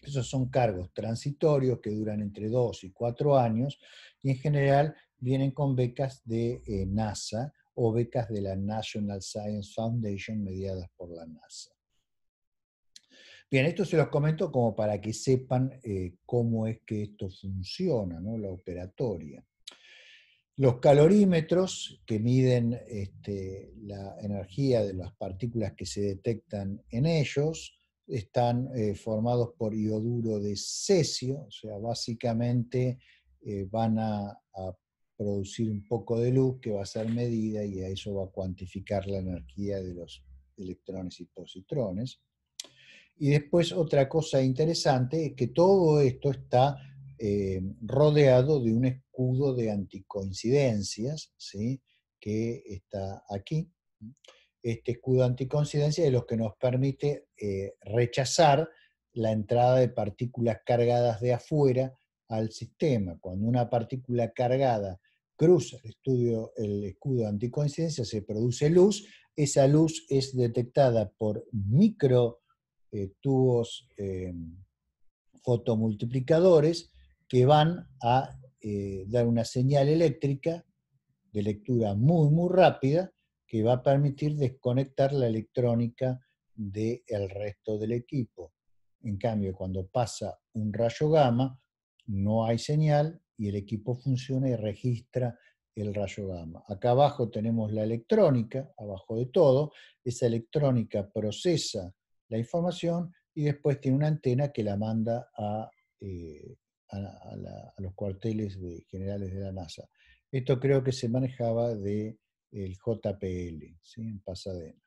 Esos son cargos transitorios que duran entre dos y cuatro años y en general vienen con becas de eh, NASA o becas de la National Science Foundation mediadas por la NASA. Bien, esto se los comento como para que sepan eh, cómo es que esto funciona, la operatoria. Los calorímetros que miden este, la energía de las partículas que se detectan en ellos están eh, formados por ioduro de cesio, o sea, básicamente eh, van a producir un poco de luz que va a ser medida y a eso va a cuantificar la energía de los electrones y positrones. Y después otra cosa interesante es que todo esto está eh, rodeado de un escudo de anticoincidencias, ¿sí? que está aquí. Este escudo de anticoincidencias es lo que nos permite eh, rechazar la entrada de partículas cargadas de afuera al sistema. Cuando una partícula cargada cruza el, estudio, el escudo de anticoincidencia, se produce luz. Esa luz es detectada por micro eh, tubos eh, fotomultiplicadores que van a eh, dar una señal eléctrica de lectura muy, muy rápida que va a permitir desconectar la electrónica del resto del equipo. En cambio, cuando pasa un rayo gamma, no hay señal y el equipo funciona y registra el rayo gamma. Acá abajo tenemos la electrónica, abajo de todo. Esa electrónica procesa la información y después tiene una antena que la manda a, eh, a, los cuarteles generales de la NASA. Esto creo que se manejaba del el JPL, en Pasadena.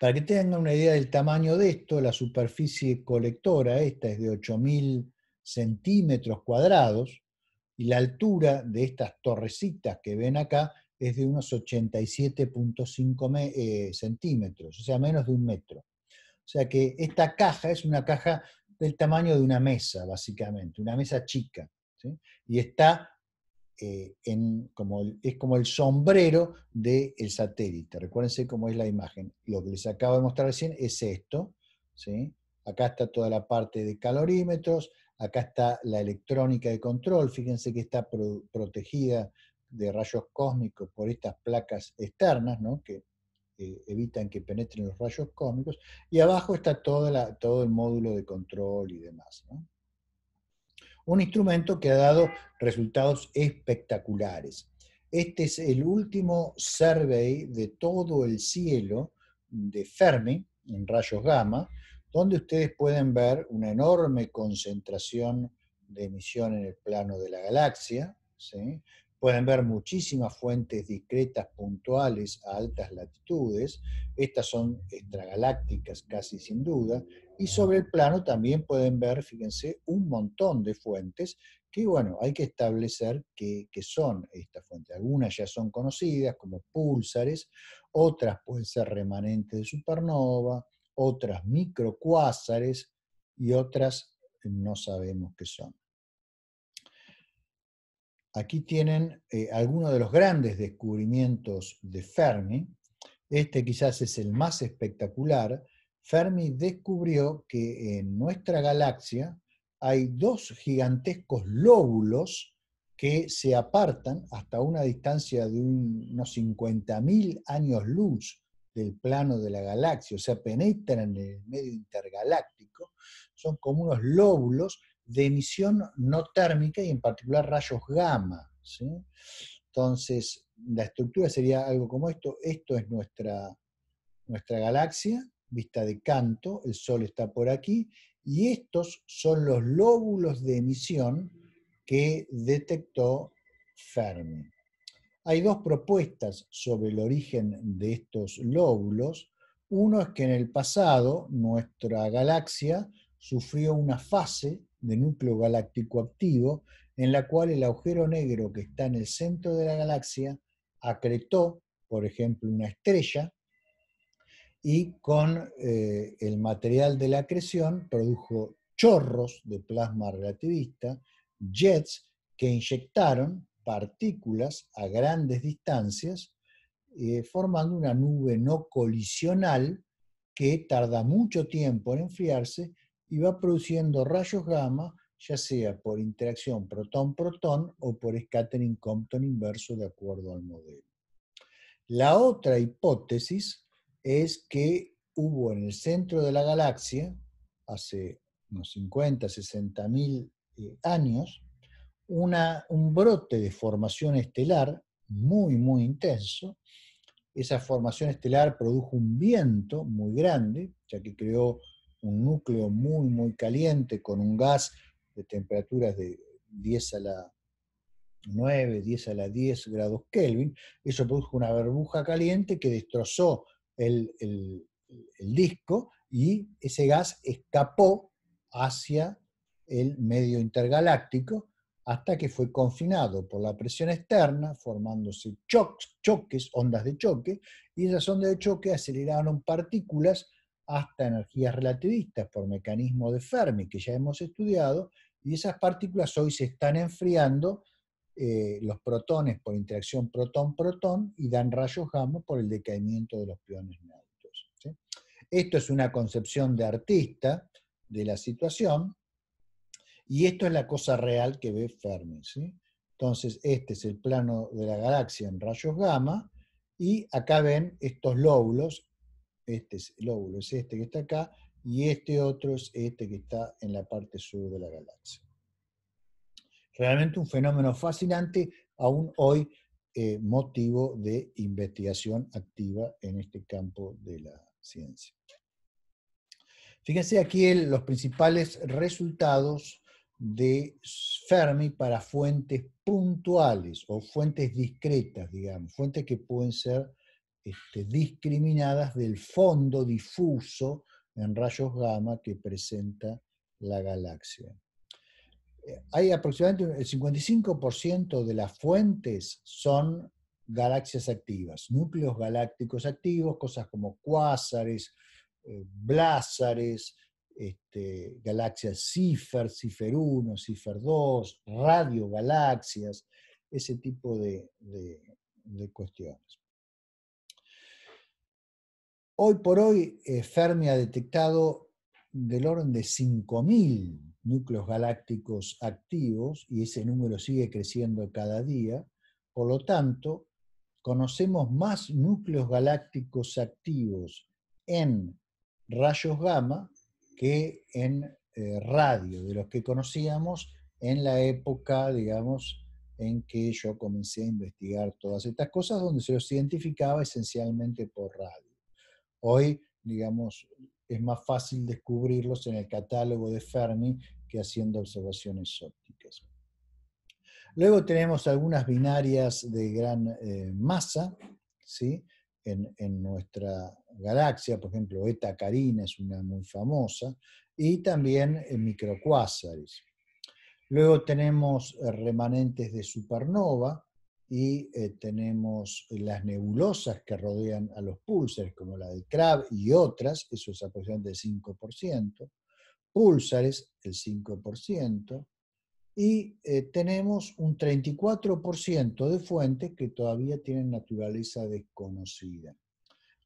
Para que tengan una idea del tamaño de esto, la superficie colectora, esta es de 8.000 centímetros cuadrados, y la altura de estas torrecitas que ven acá es de unos 87.5 eh, centímetros, o sea, menos de un metro. O sea que esta caja es una caja del tamaño de una mesa, básicamente, una mesa chica. Y está eh, como, es como el sombrero del satélite. Recuérdense cómo es la imagen. Lo que les acabo de mostrar recién es esto. ¿sí? Acá está toda la parte de calorímetros, acá está la electrónica de control, fíjense que está protegida de rayos cósmicos por estas placas externas, ¿no? que eh, evitan que penetren los rayos cósmicos, y abajo está todo el módulo de control y demás. Un instrumento que ha dado resultados espectaculares. Este es el último survey de todo el cielo de Fermi en rayos gamma, donde ustedes pueden ver una enorme concentración de emisión en el plano de la galaxia, Pueden ver muchísimas fuentes discretas puntuales a altas latitudes, estas son extragalácticas casi sin duda, y sobre el plano también pueden ver, fíjense, un montón de fuentes que, bueno, hay que establecer qué, son estas fuentes. Algunas ya son conocidas como púlsares, otras pueden ser remanentes de supernova, otras microcuásares y otras no sabemos qué son. Aquí tienen eh, algunos de los grandes descubrimientos de Fermi. Este quizás es el más espectacular. Fermi descubrió que en nuestra galaxia hay dos gigantescos lóbulos que se apartan hasta una distancia de unos 50.000 años luz del plano de la galaxia, o sea, penetran en el medio intergaláctico, son como unos lóbulos de emisión no térmica y en particular rayos gamma. Entonces, la estructura sería algo como esto. Esto es nuestra, nuestra galaxia, vista de canto, el Sol está por aquí, y estos son los lóbulos de emisión que detectó Fermi. Hay dos propuestas sobre el origen de estos lóbulos. Uno es que en el pasado nuestra galaxia sufrió una fase de núcleo galáctico activo, en la cual el agujero negro que está en el centro de la galaxia acretó, por ejemplo, una estrella, y con eh, el material de la acreción produjo chorros de plasma relativista, jets que inyectaron partículas a grandes distancias, eh, formando una nube no colisional que tarda mucho tiempo en enfriarse y va produciendo rayos gamma, ya sea por interacción protón-protón o por scattering Compton inverso de acuerdo al modelo. La otra hipótesis es que hubo en el centro de la galaxia, hace unos 50, 60 mil eh, años, una, un brote de formación estelar muy, muy intenso. Esa formación estelar produjo un viento muy grande, ya que creó un núcleo muy, muy caliente con un gas de temperaturas de 10 a la 9, 10 a la 10 grados Kelvin, eso produjo una burbuja caliente que destrozó el, disco y ese gas escapó hacia el medio intergaláctico hasta que fue confinado por la presión externa, formándose choques, ondas de choque, y esas ondas de choque aceleraron partículas hasta energías relativistas por mecanismo de Fermi que ya hemos estudiado, y esas partículas hoy se están enfriando, eh, los protones por interacción protón-protón y dan rayos gamma por el decaimiento de los piones neutros. Esto es una concepción de artista de la situación y esto es la cosa real que ve Fermi. Entonces, este es el plano de la galaxia en rayos gamma y acá ven estos lóbulos este lóbulo es este que está acá, y este otro es este que está en la parte sur de la galaxia. Realmente un fenómeno fascinante, aún hoy eh, motivo de investigación activa en este campo de la ciencia. Fíjense aquí los principales resultados de Fermi para fuentes puntuales o fuentes discretas, digamos, fuentes que pueden ser este, discriminadas del fondo difuso en rayos gamma que presenta la galaxia. Eh, hay aproximadamente el 55% de las fuentes son galaxias activas, núcleos galácticos activos, cosas como cuásares, eh, blásares este, galaxias Cifer, Cifer 1, Cifer 2, radiogalaxias, ese tipo de cuestiones. Hoy por hoy, eh, Fermi ha detectado del orden de 5.000 núcleos galácticos activos y ese número sigue creciendo cada día. Por lo tanto, conocemos más núcleos galácticos activos en rayos gamma que en eh, radio, de los que conocíamos en la época, digamos, en que yo comencé a investigar todas estas cosas, donde se los identificaba esencialmente por radio. Hoy, digamos, es más fácil descubrirlos en el catálogo de Fermi que haciendo observaciones ópticas. Luego tenemos algunas binarias de gran eh, masa, ¿sí? En, en, nuestra galaxia, por ejemplo, Eta Carina es una muy famosa, y también microcuásares. Luego tenemos eh, remanentes de supernova, y eh, tenemos las nebulosas que rodean a los pulsares, como la del Crab y otras, eso es aproximadamente el 5%, pulsares el 5%, y eh, tenemos un 34% de fuentes que todavía tienen naturaleza desconocida.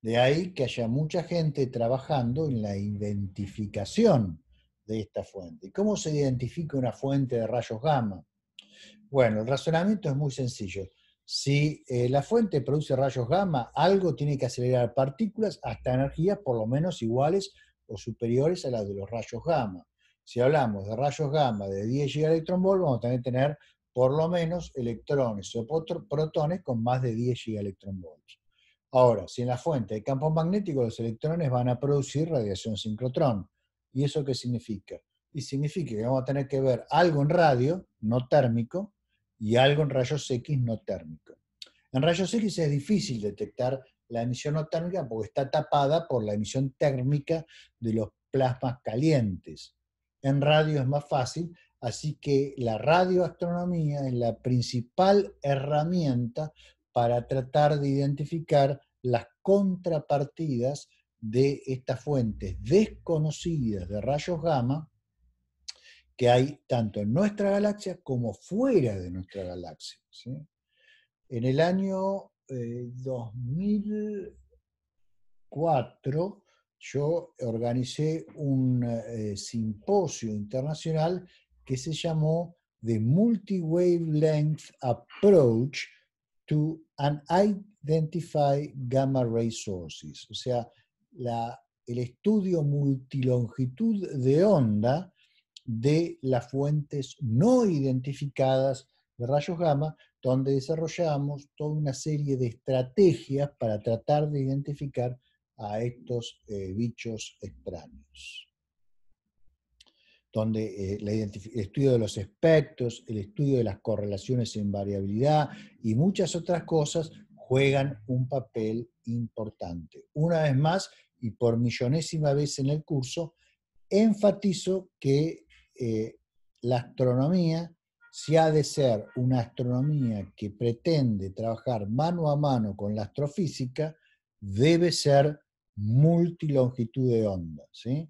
De ahí que haya mucha gente trabajando en la identificación de esta fuente. cómo se identifica una fuente de rayos gamma? Bueno, el razonamiento es muy sencillo. Si eh, la fuente produce rayos gamma, algo tiene que acelerar partículas hasta energías por lo menos iguales o superiores a las de los rayos gamma. Si hablamos de rayos gamma de 10 gigaelectronvolt, vamos a tener por lo menos electrones o protones con más de 10 gigaelectronvolts. Ahora, si en la fuente hay campo magnético, los electrones van a producir radiación sincrotrón. ¿Y eso qué significa? Y significa que vamos a tener que ver algo en radio, no térmico, y algo en rayos X no térmico. En rayos X es difícil detectar la emisión no térmica porque está tapada por la emisión térmica de los plasmas calientes. En radio es más fácil, así que la radioastronomía es la principal herramienta para tratar de identificar las contrapartidas de estas fuentes desconocidas de rayos gamma que hay tanto en nuestra galaxia como fuera de nuestra galaxia. En el año 2004 eh, yo organicé un eh, simposio internacional que se llamó The Multi-Wavelength Approach to identify Gamma Ray Sources, o sea, el estudio multilongitud de onda de las fuentes no identificadas de rayos gamma, donde desarrollamos toda una serie de estrategias para tratar de identificar a estos eh, bichos extraños. Donde eh, el estudio de los espectros, el estudio de las correlaciones en variabilidad y muchas otras cosas juegan un papel importante. Una vez más, y por millonésima vez en el curso, enfatizo que eh, la astronomía, si ha de ser una astronomía que pretende trabajar mano a mano con la astrofísica, debe ser multilongitud de onda. Se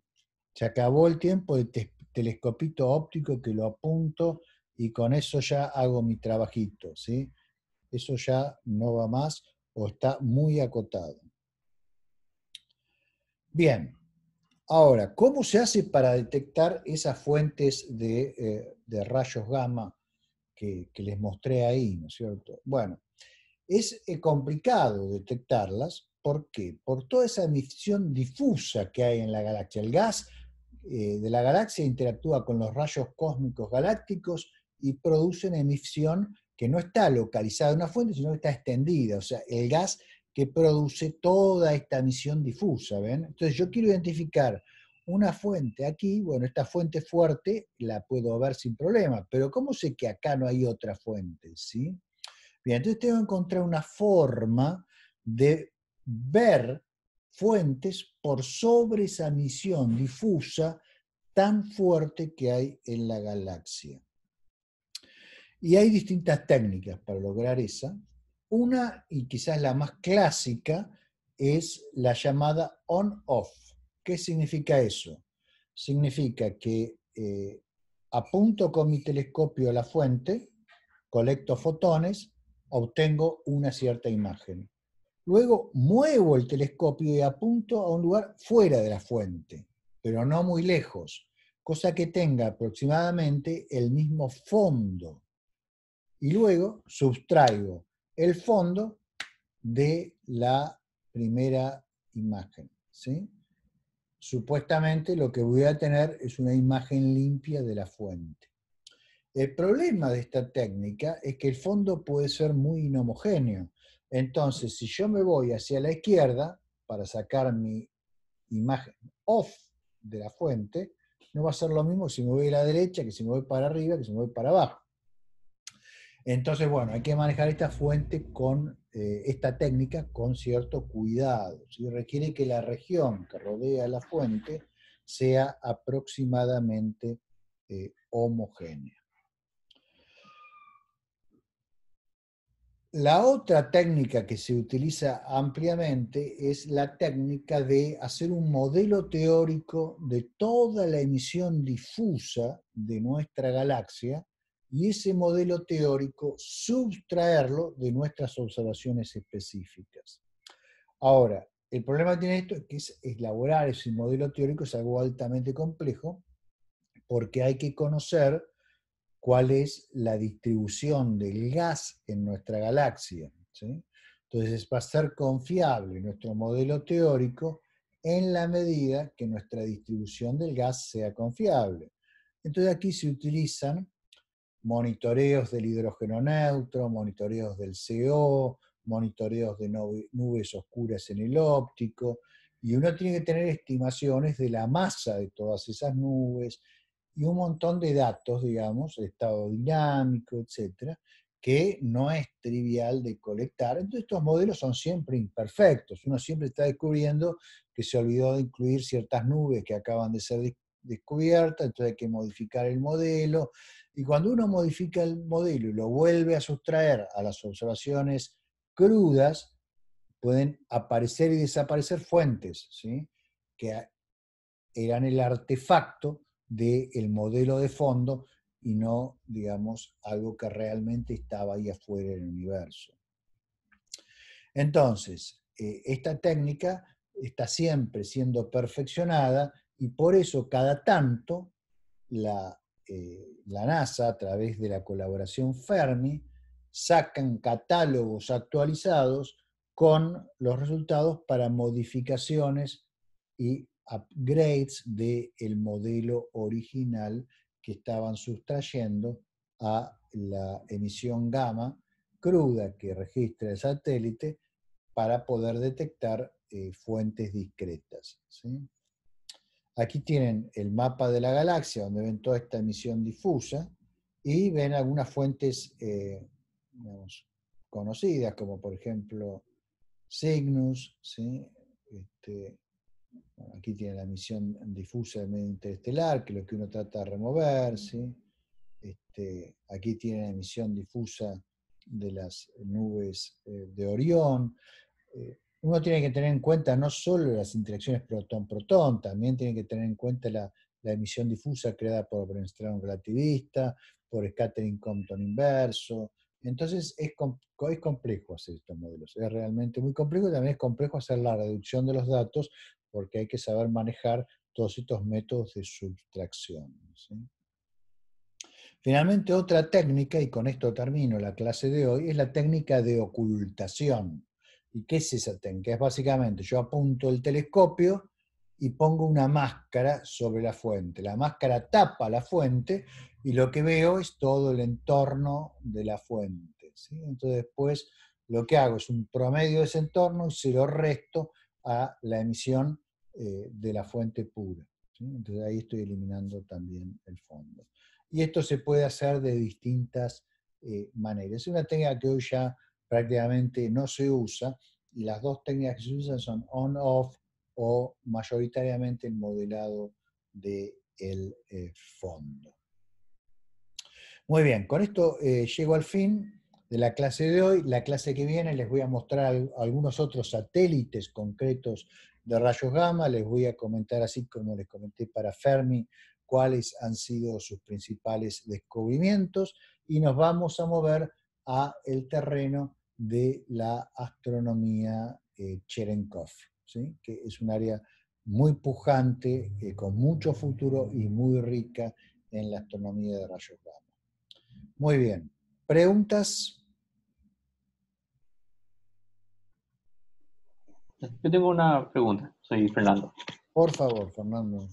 acabó el tiempo del telescopito óptico que lo apunto y con eso ya hago mi trabajito. Eso ya no va más o está muy acotado. Bien, Ahora, ¿cómo se hace para detectar esas fuentes de, eh, rayos gamma que, les mostré ahí, ¿no es cierto? Bueno, es eh, complicado detectarlas. ¿Por qué? Por toda esa emisión difusa que hay en la galaxia. El gas eh, de la galaxia interactúa con los rayos cósmicos galácticos y produce una emisión que no está localizada en una fuente, sino que está extendida. O sea, el gas que produce toda esta misión difusa, ¿ven? Entonces yo quiero identificar una fuente aquí, bueno, esta fuente fuerte la puedo ver sin problema, pero ¿cómo sé que acá no hay otra fuente, sí? Bien, entonces tengo que encontrar una forma de ver fuentes por sobre esa misión difusa tan fuerte que hay en la galaxia. Y hay distintas técnicas para lograr esa, una, y quizás la más clásica, es la llamada on-off. ¿Qué significa eso? Significa que eh, apunto con mi telescopio a la fuente, colecto fotones, obtengo una cierta imagen. Luego muevo el telescopio y apunto a un lugar fuera de la fuente, pero no muy lejos, cosa que tenga aproximadamente el mismo fondo. Y luego sustraigo el fondo de la primera imagen. Supuestamente lo que voy a tener es una imagen limpia de la fuente. El problema de esta técnica es que el fondo puede ser muy inhomogéneo. Entonces, si yo me voy hacia la izquierda para sacar mi imagen off de la fuente, no va a ser lo mismo si me voy a la derecha, que si me voy para arriba, que si me voy para abajo. Entonces, bueno, hay que manejar esta fuente con eh, esta técnica con cierto cuidado. Requiere que la región que rodea la fuente sea aproximadamente eh, homogénea. La otra técnica que se utiliza ampliamente es la técnica de hacer un modelo teórico de toda la emisión difusa de nuestra galaxia y ese modelo teórico sustraerlo de nuestras observaciones específicas. Ahora, el problema que tiene esto es que elaborar ese modelo teórico es algo altamente complejo porque hay que conocer cuál es la distribución del gas en nuestra galaxia. Entonces, va a ser confiable nuestro modelo teórico en la medida que nuestra distribución del gas sea confiable. Entonces aquí se utilizan monitoreos del hidrógeno neutro, monitoreos del CO, monitoreos de nubes oscuras en el óptico, y uno tiene que tener estimaciones de la masa de todas esas nubes y un montón de datos, digamos, estado dinámico, etcétera, que no es trivial de colectar. Entonces estos modelos son siempre imperfectos. Uno siempre está descubriendo que se olvidó de incluir ciertas nubes que acaban de ser descubierta, entonces hay que modificar el modelo. Y cuando uno modifica el modelo y lo vuelve a sustraer a las observaciones crudas, pueden aparecer y desaparecer fuentes, ¿sí? que eran el artefacto del modelo de fondo y no, digamos, algo que realmente estaba ahí afuera del universo. Entonces, eh, esta técnica está siempre siendo perfeccionada y por eso cada tanto eh, la, NASA, a través de la colaboración Fermi, sacan catálogos actualizados con los resultados para modificaciones y upgrades del modelo original que estaban sustrayendo a la emisión gamma cruda que registra el satélite para poder detectar eh, fuentes discretas. Aquí tienen el mapa de la galaxia, donde ven toda esta emisión difusa, y ven algunas fuentes eh, conocidas, como por ejemplo Cygnus, este, aquí tiene la emisión difusa del medio interestelar, que es lo que uno trata de remover, este, aquí tienen la emisión difusa de las nubes eh, de Orión, eh, uno tiene que tener en cuenta no solo las interacciones protón-protón, también tiene que tener en cuenta la, emisión difusa creada por Brenström relativista, por scattering Compton inverso. Entonces es, es complejo hacer estos modelos, es realmente muy complejo y también es complejo hacer la reducción de los datos porque hay que saber manejar todos estos métodos de sustracción. Finalmente, otra técnica, y con esto termino la clase de hoy, es la técnica de ocultación. ¿Y qué es esa técnica? Es básicamente yo apunto el telescopio y pongo una máscara sobre la fuente. La máscara tapa la fuente y lo que veo es todo el entorno de la fuente. Entonces después lo que hago es un promedio de ese entorno y se lo resto a la emisión eh, de la fuente pura. Entonces ahí estoy eliminando también el fondo. Y esto se puede hacer de distintas eh, maneras. Es una técnica que hoy ya prácticamente no se usa y las dos técnicas que se usan son on-off o mayoritariamente el modelado del de el eh, fondo. Muy bien, con esto eh, llego al fin de la clase de hoy. La clase que viene les voy a mostrar algunos otros satélites concretos de rayos gamma. Les voy a comentar, así como les comenté para Fermi, cuáles han sido sus principales descubrimientos. Y nos vamos a mover a el terreno de la astronomía eh, Cherenkov, que es un área muy pujante, eh, con mucho futuro y muy rica en la astronomía de rayos gamma. Muy bien, ¿preguntas? Yo tengo una pregunta, soy Fernando. Por favor, Fernando.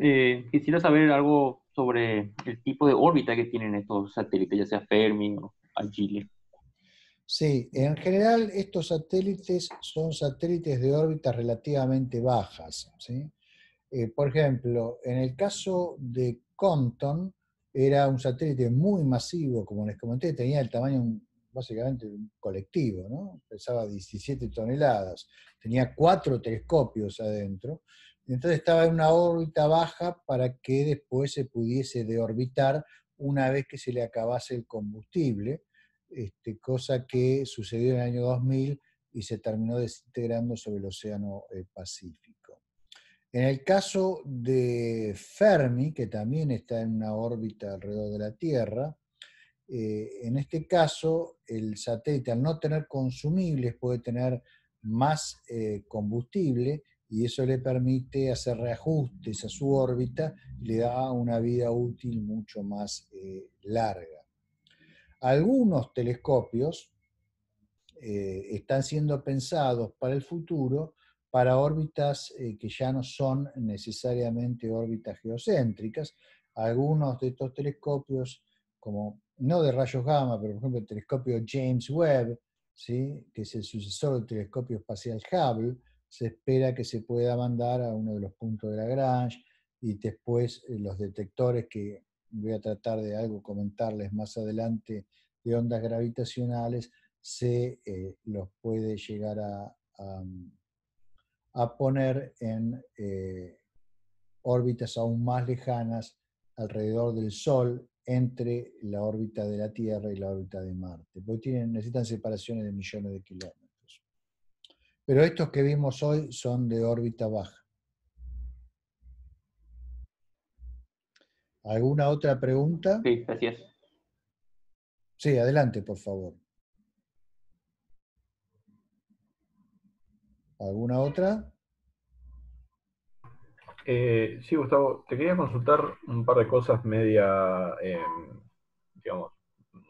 Eh, quisiera saber algo sobre el tipo de órbita que tienen estos satélites, ya sea Fermi o Sí, en general estos satélites son satélites de órbitas relativamente bajas. Eh, por ejemplo, en el caso de Compton, era un satélite muy masivo, como les comenté, tenía el tamaño básicamente de un colectivo, ¿no? pesaba 17 toneladas, tenía cuatro telescopios adentro, entonces estaba en una órbita baja para que después se pudiese deorbitar una vez que se le acabase el combustible, este, cosa que sucedió en el año 2000 y se terminó desintegrando sobre el Océano eh, Pacífico. En el caso de Fermi, que también está en una órbita alrededor de la Tierra, eh, en este caso el satélite al no tener consumibles puede tener más eh, combustible y eso le permite hacer reajustes a su órbita le da una vida útil mucho más eh, larga. Algunos telescopios eh, están siendo pensados para el futuro para órbitas eh, que ya no son necesariamente órbitas geocéntricas. Algunos de estos telescopios, como no de rayos gamma, pero por ejemplo el telescopio James Webb, que es el sucesor del telescopio espacial Hubble, se espera que se pueda mandar a uno de los puntos de la Lagrange y después eh, los detectores que voy a tratar de algo comentarles más adelante de ondas gravitacionales, se eh, los puede llegar a, a, mm, poner en eh, órbitas aún más lejanas alrededor del Sol entre la órbita de la Tierra y la órbita de Marte, porque tienen, necesitan separaciones de millones de kilómetros. Pero estos que vimos hoy son de órbita baja. ¿Alguna otra pregunta? Sí, gracias. Sí, adelante, por favor. ¿Alguna otra? Eh, sí, Gustavo, te quería consultar un par de cosas media, em, digamos,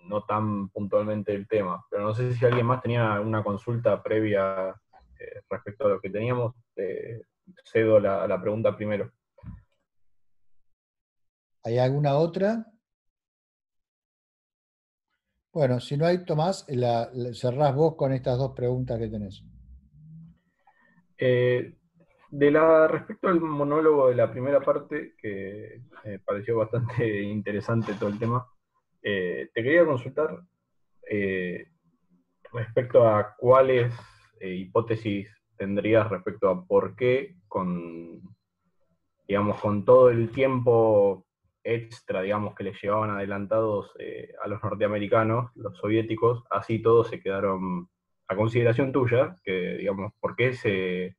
no tan puntualmente el tema, pero no sé si alguien más tenía una consulta previa eh, respecto a lo que teníamos, eh, cedo la, la pregunta primero. ¿Hay alguna otra? Bueno, si no hay, Tomás, la, cerrás vos con estas dos preguntas que tenés. Eh, de la, respecto al monólogo de la primera parte, que me pareció bastante interesante todo el tema, te quería consultar respecto a cuáles eh, hipótesis tendrías respecto a por qué con, digamos, con todo el tiempo extra, digamos, que les llevaban adelantados eh, a los norteamericanos, los soviéticos, así todos se quedaron a consideración tuya, que, digamos, por qué se,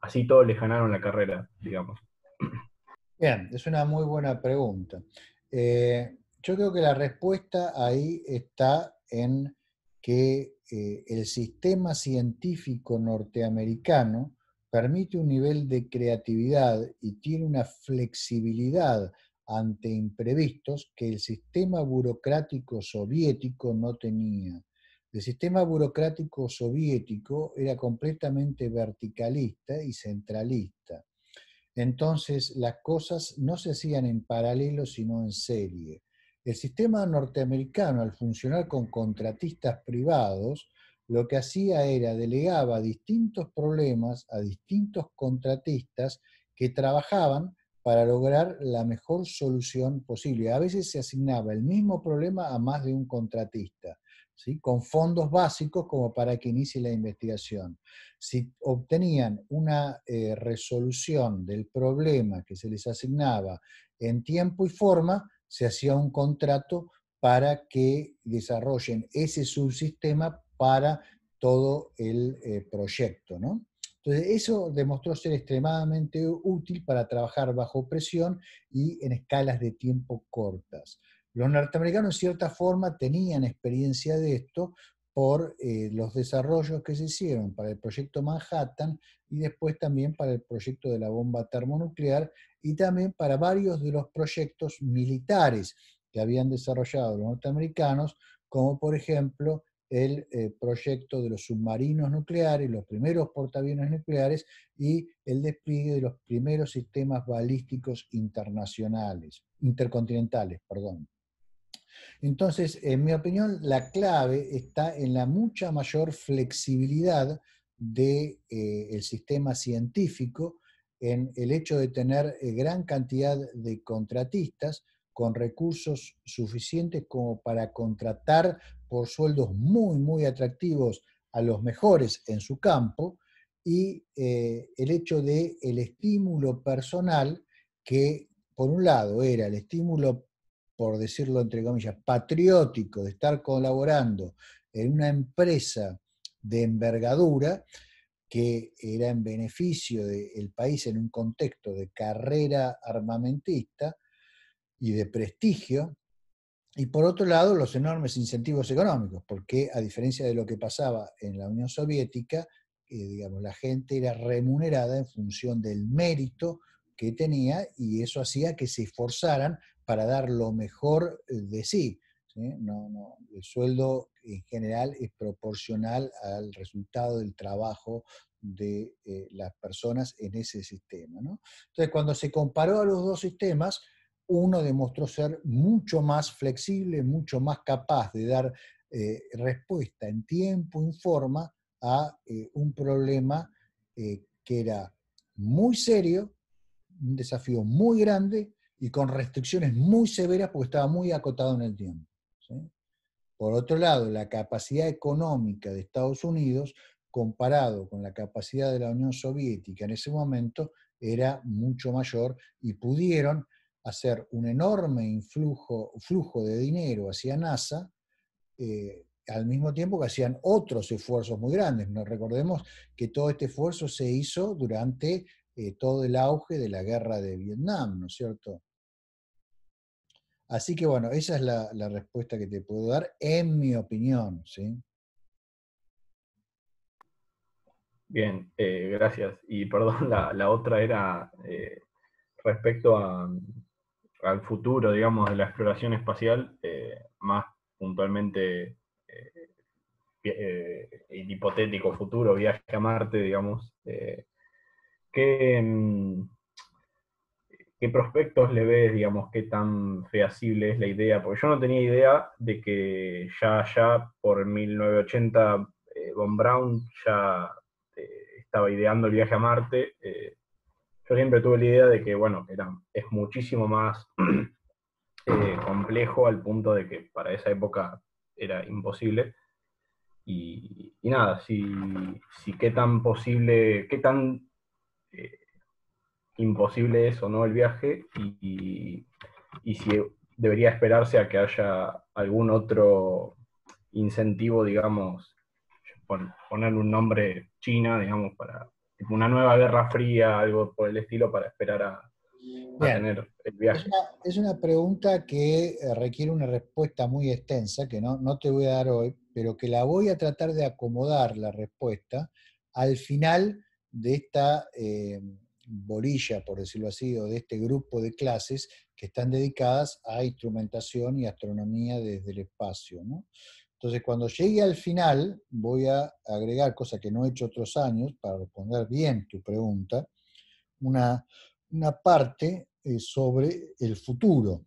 así todos les ganaron la carrera, digamos. Bien, es una muy buena pregunta. Eh, yo creo que la respuesta ahí está en que eh, el sistema científico norteamericano permite un nivel de creatividad y tiene una flexibilidad ante imprevistos que el sistema burocrático soviético no tenía. El sistema burocrático soviético era completamente verticalista y centralista. Entonces las cosas no se hacían en paralelo, sino en serie. El sistema norteamericano, al funcionar con contratistas privados, lo que hacía era delegaba distintos problemas a distintos contratistas que trabajaban para lograr la mejor solución posible. A veces se asignaba el mismo problema a más de un contratista, con fondos básicos como para que inicie la investigación. Si obtenían una eh, resolución del problema que se les asignaba en tiempo y forma, se hacía un contrato para que desarrollen ese subsistema para todo el eh, proyecto. ¿no? Entonces, eso demostró ser extremadamente útil para trabajar bajo presión y en escalas de tiempo cortas. Los norteamericanos, en cierta forma, tenían experiencia de esto por eh, los desarrollos que se hicieron para el proyecto Manhattan y después también para el proyecto de la bomba termonuclear y también para varios de los proyectos militares que habían desarrollado los norteamericanos, como por ejemplo el eh, proyecto de los submarinos nucleares, los primeros portaaviones nucleares y el despliegue de los primeros sistemas balísticos internacionales, intercontinentales, perdón. Entonces, en mi opinión, la clave está en la mucha mayor flexibilidad del de, eh, sistema científico, en el hecho de tener eh, gran cantidad de contratistas con recursos suficientes como para contratar por sueldos muy, muy atractivos a los mejores en su campo y eh, el hecho de el estímulo personal que por un lado era el estímulo por decirlo entre comillas, patriótico de estar colaborando en una empresa de envergadura que era en beneficio del país en un contexto de carrera armamentista y de prestigio, y por otro lado los enormes incentivos económicos, porque a diferencia de lo que pasaba en la Unión Soviética, digamos, la gente era remunerada en función del mérito que tenía y eso hacía que se esforzaran para dar lo mejor eh, de sí. el sueldo en general es proporcional al resultado del trabajo de eh, las personas en ese sistema. Entonces, cuando se comparó a los dos sistemas, uno demostró ser mucho más flexible, mucho más capaz de dar eh, respuesta en tiempo, en forma, a un problema que era muy serio, un desafío muy grande y con restricciones muy severas porque estaba muy acotado en el tiempo. Por otro lado, la capacidad económica de Estados Unidos comparado con la capacidad de la Unión Soviética en ese momento era mucho mayor y pudieron hacer un enorme influjo, flujo de dinero hacia NASA, eh, al mismo tiempo que hacían otros esfuerzos muy grandes. recordemos que todo este esfuerzo se hizo durante eh, todo el auge de la guerra de Vietnam, ¿no es cierto? Así que bueno, esa es la, respuesta que te puedo dar, en mi opinión, ¿sí? Bien, eh, gracias. Y perdón, la, otra era eh, respecto al futuro, digamos, de la exploración espacial, eh, más puntualmente el hipotético futuro viaje a Marte, digamos. ¿qué, mm, ¿Qué prospectos le ves, digamos, qué tan feasible es la idea? Porque yo no tenía idea de que ya, ya por 1980 eh, Von Braun ya eh, estaba ideando el viaje a Marte. Eh, yo siempre tuve la idea de que, bueno, era, es muchísimo más complejo al punto de que para esa época era imposible. Y, nada, si, si, qué tan posible, qué tan imposible es o no el viaje y, si debería esperarse a que haya algún otro incentivo, digamos, ponerle un nombre China, digamos, para una nueva guerra fría, algo por el estilo, para esperar a, tener el viaje. Es una, pregunta que eh, requiere una respuesta muy extensa, que no, te voy a dar hoy, pero que la voy a tratar de acomodar la respuesta al final de esta... Eh, bolilla, por decirlo así, o de este grupo de clases que están dedicadas a instrumentación y astronomía desde el espacio. Entonces, cuando llegue al final, voy a agregar, cosa que no he hecho otros años, para responder bien tu pregunta, una, parte eh, sobre el futuro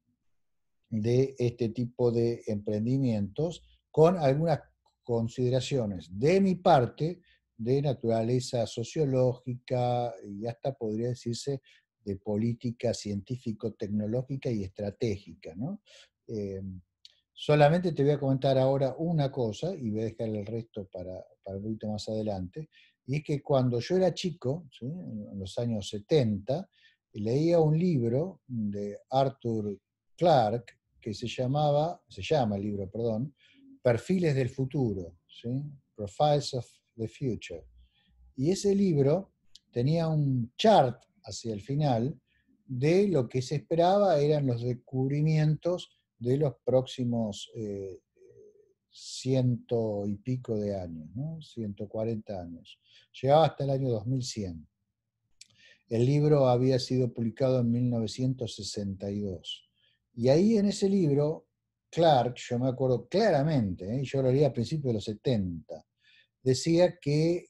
de este tipo de emprendimientos con algunas consideraciones de mi parte de naturaleza sociológica y hasta podría decirse de política científico-tecnológica y estratégica. ¿no? Em, solamente te voy a comentar ahora una cosa y voy a dejar el resto para, un poquito más adelante, y es que cuando yo era chico, en los años 70, leía un libro de Arthur Clarke que se llamaba, se llama el libro, perdón, Perfiles del Futuro, ¿sí? Profiles of the Future. Y ese libro tenía un chart hacia el final de lo que se esperaba eran los descubrimientos de los próximos eh, ciento y pico de años, ¿no? 140 años. Llegaba hasta el año 2100. El libro había sido publicado en 1962. Y ahí en ese libro, Clark, yo me acuerdo claramente, ¿eh? yo lo leí a principios de los 70, decía que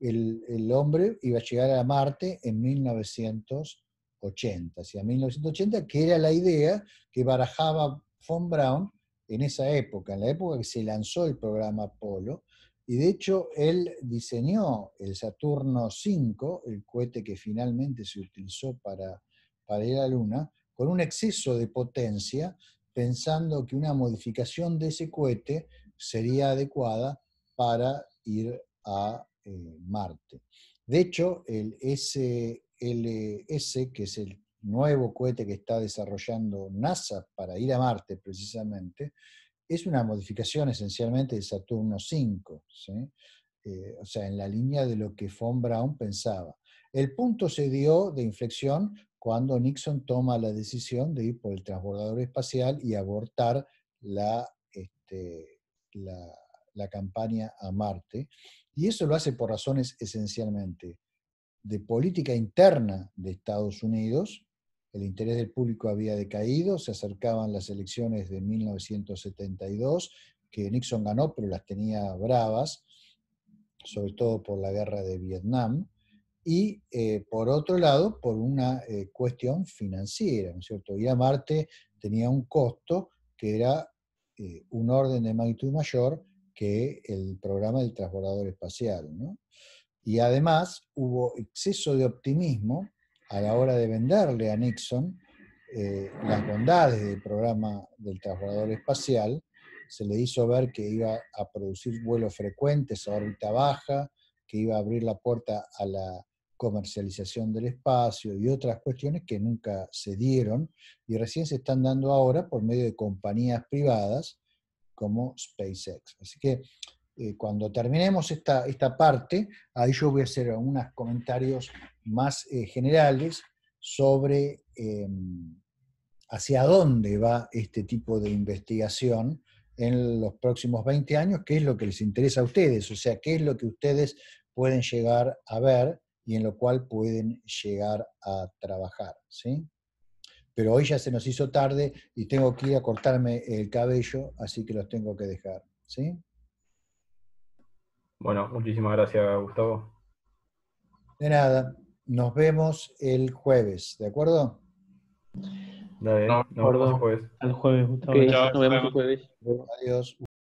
el, hombre iba a llegar a Marte en 1980, hacia 1980, que era la idea que barajaba von Braun en esa época, en la época que se lanzó el programa Apolo, y de hecho él diseñó el Saturno V, el cohete que finalmente se utilizó para, para ir a la Luna, con un exceso de potencia, pensando que una modificación de ese cohete sería adecuada para ir a eh, Marte. De hecho, el SLS, que es el nuevo cohete que está desarrollando NASA para ir a Marte precisamente, es una modificación esencialmente de Saturno V eh, o sea, en la línea de lo que von Braun pensaba. El punto se dio de inflexión cuando Nixon toma la decisión de ir por el transbordador espacial y abortar la, este, la la campaña a Marte, y eso lo hace por razones esencialmente de política interna de Estados Unidos, el interés del público había decaído, se acercaban las elecciones de 1972, que Nixon ganó, pero las tenía bravas, sobre todo por la guerra de Vietnam, y eh, por otro lado, por una eh, cuestión financiera, ¿no es cierto? Ir a Marte tenía un costo que era eh, un orden de magnitud mayor que el programa del transbordador espacial. ¿no? Y además hubo exceso de optimismo a la hora de venderle a Nixon eh, las bondades del programa del transbordador espacial. Se le hizo ver que iba a producir vuelos frecuentes a órbita baja, que iba a abrir la puerta a la comercialización del espacio y otras cuestiones que nunca se dieron y recién se están dando ahora por medio de compañías privadas como SpaceX. Así que eh, cuando terminemos esta, parte, ahí yo voy a hacer unos comentarios más eh, generales sobre em, hacia dónde va este tipo de investigación en los próximos 20 años, qué es lo que les interesa a ustedes, o sea, qué es lo que ustedes pueden llegar a ver y en lo cual pueden llegar a trabajar. ¿sí? pero hoy ya se nos hizo tarde y tengo que ir a cortarme el cabello, así que los tengo que dejar. ¿Sí? Bueno, muchísimas gracias, Gustavo. De nada, nos vemos el jueves, ¿de acuerdo? Dale, no, nos el jueves. nos vemos el jueves. Adiós.